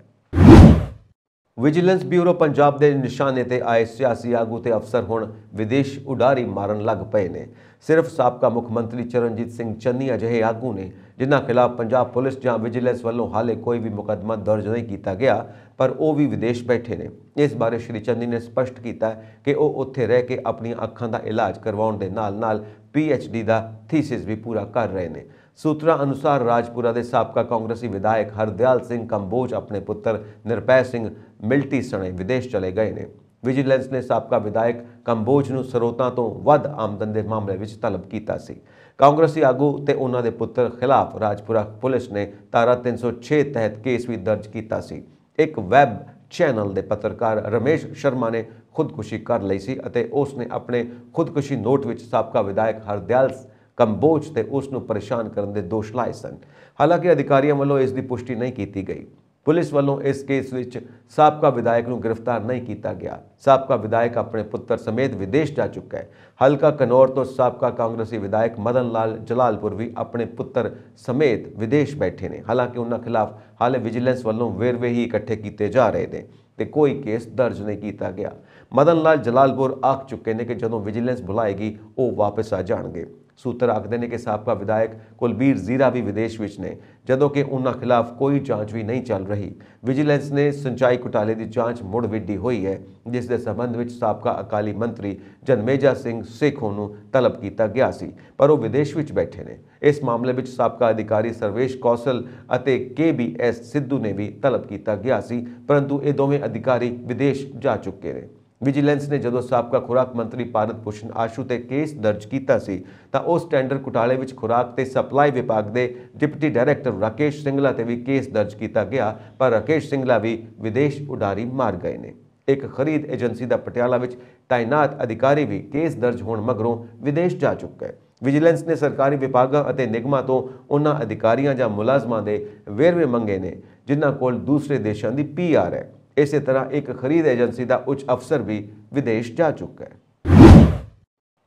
Speaker 1: ਵਿਜੀਲੈਂਸ ਬਿਊਰੋ ਪੰਜਾਬ ਦੇ ਨਿਸ਼ਾਨੇ ਤੇ ਆਏ ਸਿਆਸੀ ਆਗੂ ਤੇ ਅਫਸਰ ਹੁਣ ਵਿਦੇਸ਼ ਉਡਾਰੀ ਮਾਰਨ ਲੱਗ ਪਏ ਨੇ ਸਿਰਫ ਸਾਬਕਾ ਮੁੱਖ ਮੰਤਰੀ ਚਰਨਜੀਤ ਸਿੰਘ ਚੰਨੀ ਅਜਿਹੇ ਆਗੂ ਨੇ ਜਿਨ੍ਹਾਂ ਖਿਲਾਫ ਪੰਜਾਬ ਪੁਲਿਸ ਜਾਂ ਵਿਜੀਲੈਂਸ ਵੱਲੋਂ ਹਾਲੇ ਕੋਈ ਵੀ ਮੁਕਦਮਾ ਦਰਜ ਨਹੀਂ ਕੀਤਾ ਗਿਆ ਪਰ ਉਹ ਵੀ ਵਿਦੇਸ਼ ਬੈਠੇ ਨੇ ਇਸ ਬਾਰੇ ਸ਼੍ਰੀ ਚੰਨੀ ਨੇ ਸਪਸ਼ਟ ਕੀਤਾ ਕਿ ਉਹ ਉੱਥੇ ਰਹਿ ਕੇ ਆਪਣੀਆਂ ਅੱਖਾਂ ਦਾ ਇਲਾਜ ਕਰਵਾਉਣ ਦੇ ਨਾਲ-ਨਾਲ ਪੀਐਚਡੀ ਦਾ ਥੀਸਿਸ ਵੀ ਪੂਰਾ ਕਰ ਰਹੇ ਨੇ ਸੂਤਰਾਂ ਅਨੁਸਾਰ ਰਾਜਪੁਰਾ ਦੇ ਸਾਬਕਾ ਕਾਂਗਰਸੀ ਵਿਧਾਇਕ ਹਰਦਿਆਲ ਸਿੰਘ ਕੰਬੋਜ ਆਪਣੇ ਪੁੱਤਰ ਨਿਰਪੈ ਸਿੰਘ ਮਿਲਟੀ ਸਣੇ ਵਿਦੇਸ਼ ਚਲੇ ਗਏ ਨੇ ਵਿਜੀਲੈਂਸ ਨੇ ਸਾਬਕਾ ਵਿਧਾਇਕ ਕੰਬੋਜ ਨੂੰ ਸਰੋਤਾਂ ਤੋਂ ਵੱਧ ਆਮਦਨ ਦੇ ਮਾਮਲੇ ਵਿੱਚ ਤਲਬ ਕੀਤਾ ਸੀ ਕਾਂਗਰਸੀ ਆਗੂ ਤੇ ਉਹਨਾਂ ਦੇ ਪੁੱਤਰ ਖਿਲਾਫ ਰਾਜਪੁਰਾ ਪੁਲਿਸ ਨੇ ਧਾਰਾ 306 ਤਹਿਤ ਕੇਸ ਵੀ ਦਰਜ ਕੀਤਾ ਸੀ ਇੱਕ ਵੈਬ ਚੈਨਲ ਦੇ ਪੱਤਰਕਾਰ ਰਮੇਸ਼ ਸ਼ਰਮਾ ਨੇ ਖੁਦਕੁਸ਼ੀ ਕਰ ਲਈ ਸੀ ਅਤੇ ਉਸ ਨੇ ਆਪਣੇ ਖੁਦਕੁਸ਼ੀ ਨੋਟ ਵਿੱਚ ਸਾਬਕਾ ਵਿਧਾਇਕ ਹਰਦਿਆਲ ਕੰਬੋਜ ਤੇ ਉਸ ਨੂੰ ਪਰੇਸ਼ਾਨ ਕਰਨ ਦੇ ਦੋਸ਼ ਲਾਏ ਸਨ ਹਾਲਾਂਕਿ ਅਧਿਕਾਰੀਆਂ ਵੱਲੋਂ ਇਸ ਦੀ ਪੁਸ਼ਟੀ ਨਹੀਂ ਕੀਤੀ ਗਈ ਪੁਲਿਸ ਵੱਲੋਂ ਇਸ ਕੇਸ ਵਿੱਚ ਸਾਬਕਾ ਵਿਧਾਇਕ ਨੂੰ ਗ੍ਰਿਫਤਾਰ ਨਹੀਂ ਕੀਤਾ ਗਿਆ ਸਾਬਕਾ ਵਿਧਾਇਕ ਆਪਣੇ ਪੁੱਤਰ ਸਮੇਤ ਵਿਦੇਸ਼ ਜਾ ਚੁੱਕਾ ਹੈ ਹਲਕਾ ਕਨੌਰ ਤੋਂ ਸਾਬਕਾ ਕਾਂਗਰਸੀ ਵਿਧਾਇਕ ਮਦਨ ਲਾਲ ਜਲਾਲਪੁਰ ਵੀ ਆਪਣੇ ਪੁੱਤਰ ਸਮੇਤ ਵਿਦੇਸ਼ ਬੈਠੇ ਨੇ ਹਾਲਾਂਕਿ ਉਹਨਾਂ ਖਿਲਾਫ ਹਾਲੇ ਵਿਜੀਲੈਂਸ ਵੱਲੋਂ ਵੇਰਵੇ ਹੀ ਇਕੱਠੇ ਕੀਤੇ ਜਾ ਰਹੇ ਨੇ ਤੇ ਕੋਈ ਕੇਸ ਦਰਜ ਨਹੀਂ ਕੀਤਾ ਗਿਆ ਮਦਨ ਲਾਲ ਜਲਾਲਪੁਰ ਆਖ ਚੁੱਕੇ ਨੇ ਕਿ ਜਦੋਂ ਵਿਜੀਲੈਂਸ ਬੁਲਾਏਗੀ ਉਹ ਵਾਪਸ ਆ ਜਾਣਗੇ ਸੂਤਰ ਆਖਦੇ ਨੇ ਕਿ ਸਾਬਕਾ ਵਿਧਾਇਕ ਕੁਲਬੀਰ ਜ਼ੀਰਾ ਵੀ ਵਿਦੇਸ਼ ਵਿੱਚ ਨੇ ਜਦੋਂ ਕਿ ਉਹਨਾਂ ਖਿਲਾਫ ਕੋਈ ਜਾਂਚ ਵੀ ਨਹੀਂ ਚੱਲ ਰਹੀ ਵਿਜੀਲੈਂਸ ਨੇ ਸਿੰਚਾਈ ਘੁਟਾਲੇ ਦੀ ਜਾਂਚ ਮੁੜ ਵਿੱਢੀ ਹੋਈ ਹੈ ਜਿਸ ਦੇ ਸਬੰਧ ਵਿੱਚ ਸਾਬਕਾ ਅਕਾਲੀ ਮੰਤਰੀ ਜਨਮੇਜਾ ਸਿੰਘ ਸੇਖੋਂ ਨੂੰ ਤਲਬ ਕੀਤਾ ਗਿਆ ਸੀ ਪਰ ਉਹ ਵਿਦੇਸ਼ ਵਿੱਚ ਬੈਠੇ ਨੇ ਇਸ ਮਾਮਲੇ ਵਿੱਚ ਸਾਬਕਾ ਅਧਿਕਾਰੀ ਸਰਵੇਸ਼ ਕੌਸਲ ਅਤੇ ਕੇਬੀਐਸ ਸਿੱਧੂ ਨੇ ਵੀ ਤਲਬ ਕੀਤਾ ਗਿਆ ਸੀ ਪਰੰਤੂ ਇਹ ਦੋਵੇਂ ਅਧਿਕਾਰੀ ਵਿਦੇਸ਼ ਜਾ ਚੁੱਕੇ ਨੇ ਵਿਜੀਲੈਂਸ ਨੇ ਜਦੋਂ ਸਾਬਕਾ ਖੁਰਾਕ ਮੰਤਰੀ ਪਾਰਤ ਪੁਸ਼ਨ ਆਸ਼ੂ ਤੇ ਕੇਸ ਦਰਜ ਕੀਤਾ ਸੀ ਤਾਂ ਉਸ ਟੈਂਡਰ ਘੁਟਾਲੇ ਵਿੱਚ ਖੁਰਾਕ ਤੇ ਸਪਲਾਈ ਵਿਭਾਗ ਦੇ ਡਿਪਟੀ ਡਾਇਰੈਕਟਰ ਰਕੇਸ਼ ਸਿੰਘਲਾ ਤੇ ਵੀ ਕੇਸ ਦਰਜ ਕੀਤਾ ਗਿਆ ਪਰ ਰਕੇਸ਼ ਸਿੰਘਲਾ ਵੀ ਵਿਦੇਸ਼ ਉਡਾਰੀ ਮਾਰ ਗਏ ਨੇ ਇੱਕ ਖਰੀਦ ਏਜੰਸੀ ਦਾ ਪਟਿਆਲਾ ਵਿੱਚ ਤਾਇਨਾਤ ਅਧਿਕਾਰੀ ਵੀ ਕੇਸ ਦਰਜ ਹੋਣ ਮਗਰੋਂ ਵਿਦੇਸ਼ ਜਾ ਚੁੱਕਾ ਹੈ ਵਿਜੀਲੈਂਸ ਨੇ ਸਰਕਾਰੀ ਵਿਭਾਗਾਂ ਅਤੇ ਨਿਗਮਾਂ ਤੋਂ ਉਹਨਾਂ ਅਧਿਕਾਰੀਆਂ ਜਾਂ ਮੁਲਾਜ਼ਮਾਂ ਦੇ ਵੇਰਵੇ ਮੰਗੇ ਨੇ ਜਿਨ੍ਹਾਂ ਕੋਲ ਦੂਸਰੇ ਦੇਸ਼ਾਂ ਦੀ ਪੀਆਰ ਹੈ ਇਸੇ ਤਰ੍ਹਾਂ ਇੱਕ ਖਰੀਦ ਏਜੰਸੀ ਦਾ ਉੱਚ ਅਫਸਰ ਵੀ ਵਿਦੇਸ਼ ਜਾ ਚੁੱਕਾ ਹੈ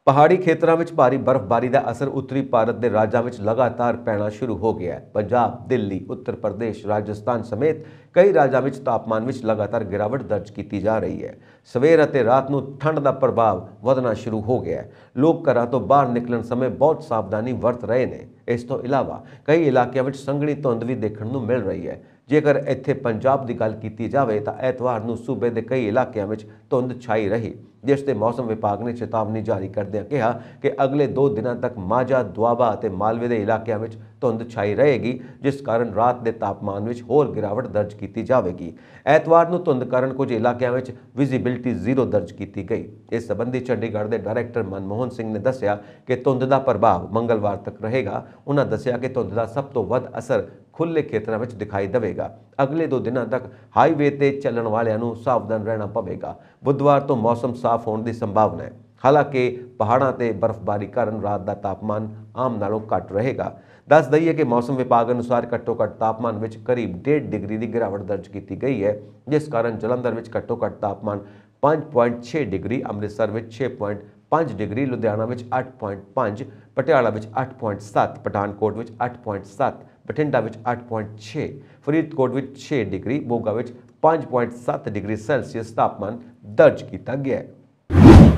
Speaker 1: ਪਹਾੜੀ ਖੇਤਰਾਂ ਵਿੱਚ ਭਾਰੀ ਬਰਫ਼ਬਾਰੀ ਦਾ ਅਸਰ ਉੱਤਰੀ ਭਾਰਤ ਦੇ ਰਾਜਾਂ ਵਿੱਚ ਲਗਾਤਾਰ ਪੈਣਾ ਸ਼ੁਰੂ ਹੋ ਗਿਆ ਹੈ ਪੰਜਾਬ ਦਿੱਲੀ ਉੱਤਰ ਪ੍ਰਦੇਸ਼ ਰਾਜਸਥਾਨ ਸਮੇਤ ਕਈ ਰਾਜਾਂ ਵਿੱਚ ਤਾਪਮਾਨ ਵਿੱਚ ਲਗਾਤਾਰ ਗਿਰਾਵਟ ਦਰਜ ਕੀਤੀ ਜਾ ਰਹੀ ਹੈ ਸਵੇਰ ਅਤੇ ਰਾਤ ਨੂੰ ਠੰਡ ਦਾ ਪ੍ਰਭਾਵ ਵਧਣਾ ਸ਼ੁਰੂ ਹੋ ਗਿਆ ਹੈ ਲੋਕ ਘਰਾਂ ਤੋਂ ਬਾਹਰ ਨਿਕਲਣ ਸਮੇਂ ਬਹੁਤ ਸਾਵਧਾਨੀ ਵਰਤ ਰਹੇ ਨੇ ਇਸ ਤੋਂ ਇਲਾਵਾ ਕਈ ਇਲਾਕਿਆਂ ਵਿੱਚ ਸੰਘਣੀ ਧੁੰਦ ਵੀ ਦੇਖਣ ਨੂੰ ਮਿਲ ਰਹੀ ਹੈ ਜੇਕਰ ਇੱਥੇ ਪੰਜਾਬ ਦੀ ਗੱਲ ਕੀਤੀ ਜਾਵੇ ਤਾਂ ਐਤਵਾਰ ਨੂੰ ਸੂਬੇ ਦੇ ਕਈ ਇਲਾਕਿਆਂ ਵਿੱਚ ਧੁੰਦ ਛਾਈ ਰਹੀ ਜਿਸ ਤੇ ਮੌਸਮ ਵਿਭਾਗ ਨੇ ਚੇਤਾਵਨੀ ਜਾਰੀ ਕਰਦਿਆਂ ਕਿਹਾ ਕਿ ਅਗਲੇ 2 ਦਿਨਾਂ ਤੱਕ ਮਾਝਾ ਦੁਆਬਾ ਅਤੇ ਮਾਲਵੇ ਦੇ ਇਲਾਕਿਆਂ ਵਿੱਚ ਧੁੰਦ ਛਾਈ ਰਹੇਗੀ ਜਿਸ ਕਾਰਨ ਰਾਤ ਦੇ ਤਾਪਮਾਨ ਵਿੱਚ ਹੋਰ ਗਿਰਾਵਟ ਦਰਜ ਕੀਤੀ ਜਾਵੇਗੀ ਐਤਵਾਰ ਨੂੰ ਧੁੰਦ ਕਾਰਨ ਕੁਝ ਇਲਾਕਿਆਂ ਵਿੱਚ ਵਿਜ਼ਿਬਿਲਟੀ ਜ਼ੀਰੋ ਦਰਜ ਕੀਤੀ ਗਈ ਇਸ ਸੰਬੰਧੀ ਚੰਡੀਗੜ੍ਹ ਦੇ ਡਾਇਰੈਕਟਰ ਮਨਮੋਹਨ ਸਿੰਘ ਨੇ ਦੱਸਿਆ ਕਿ ਧੁੰਦ ਦਾ ਪ੍ਰਭਾਵ ਮੰਗਲਵਾਰ ਤੱਕ ਰਹੇਗਾ ਉਹਨਾਂ ਦੱਸਿਆ ਕਿ ਧੁੰਦ ਦਾ ਸਭ ਤੋਂ ਵੱਧ ਅਸਰ ਖੁੱਲੇ ਖੇਤਰਾਂ ਵਿੱਚ ਦਿਖਾਈ ਦੇਵੇਗਾ ਅਗਲੇ 2 ਦਿਨਾਂ ਤੱਕ ਹਾਈਵੇ ਤੇ ਚੱਲਣ ਵਾਲਿਆਂ ਨੂੰ ਸਾਵਧਾਨ ਰਹਿਣਾ ਪਵੇਗਾ ਬੁੱਧਵਾਰ ਤੋਂ ਮੌਸਮ ਸਾਫ਼ ਹੋਣ ਦੀ ਸੰਭਾਵਨਾ ਹੈ ਹਾਲਾਂਕਿ ਪਹਾੜਾਂ ਤੇ ਬਰਫ਼ਬਾਰੀ ਕਾਰਨ ਰਾਤ ਦਾ ਤਾਪਮਾਨ ਆਮ ਨਾਲੋਂ ਘੱਟ ਰਹੇਗਾ ਦੱਸ ਦਈਏ ਕਿ ਮੌਸਮ ਵਿਭਾਗ ਅਨੁਸਾਰ ਘੱਟੋ ਘੱਟ ਤਾਪਮਾਨ ਵਿੱਚ ਕਰੀਬ 1.5 ਡਿਗਰੀ ਦੀ ਗਿਰਾਵਟ ਦਰਜ ਕੀਤੀ ਗਈ ਹੈ ਜਿਸ ਕਾਰਨ ਜਲੰਧਰ ਵਿੱਚ ਘੱਟੋ ਘੱਟ ਤਾਪਮਾਨ 5.6 ਡਿਗਰੀ ਅੰਮ੍ਰਿਤਸਰ ਵਿੱਚ 6.5 ਡਿਗਰੀ ਲੁਧਿਆਣਾ ਵਿੱਚ 8.5 ਪਟਿਆਲਾ ਵਿੱਚ 8.7 ਪਠਾਨਕੋਟ ਵਿੱਚ 8.7 ਬਠਿੰਡਾ ਵਿੱਚ 8.6 ਫਰੀਦਕੋਟ ਵਿੱਚ 6 ਡਿਗਰੀ ਮੋਗਾ ਵਿੱਚ 5.7 ਡਿਗਰੀ ਸੈਲਸੀਅਸ ਤਾਪਮਾਨ ਦਰਜ ਕੀਤਾ ਗਿਆ ਹੈ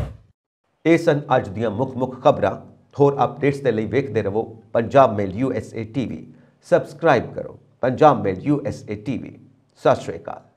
Speaker 1: ਇਹ ਸਨ ਅੱਜ ਦੀਆਂ ਮੁੱਖ-ਮੁੱਖ ਖਬਰਾਂ ਹੋਰ ਅਪਡੇਟਸ ਦੇ ਲਈ ਵੇਖਦੇ ਰਹੋ Punjab Mail USA TV subscribe ਕਰੋ ਪੰਜਾਬ ਮੇਲ ਯੂਐਸਏ ਟੀਵੀ ਸਤਿ ਸ਼੍ਰੀ ਅਕਾਲ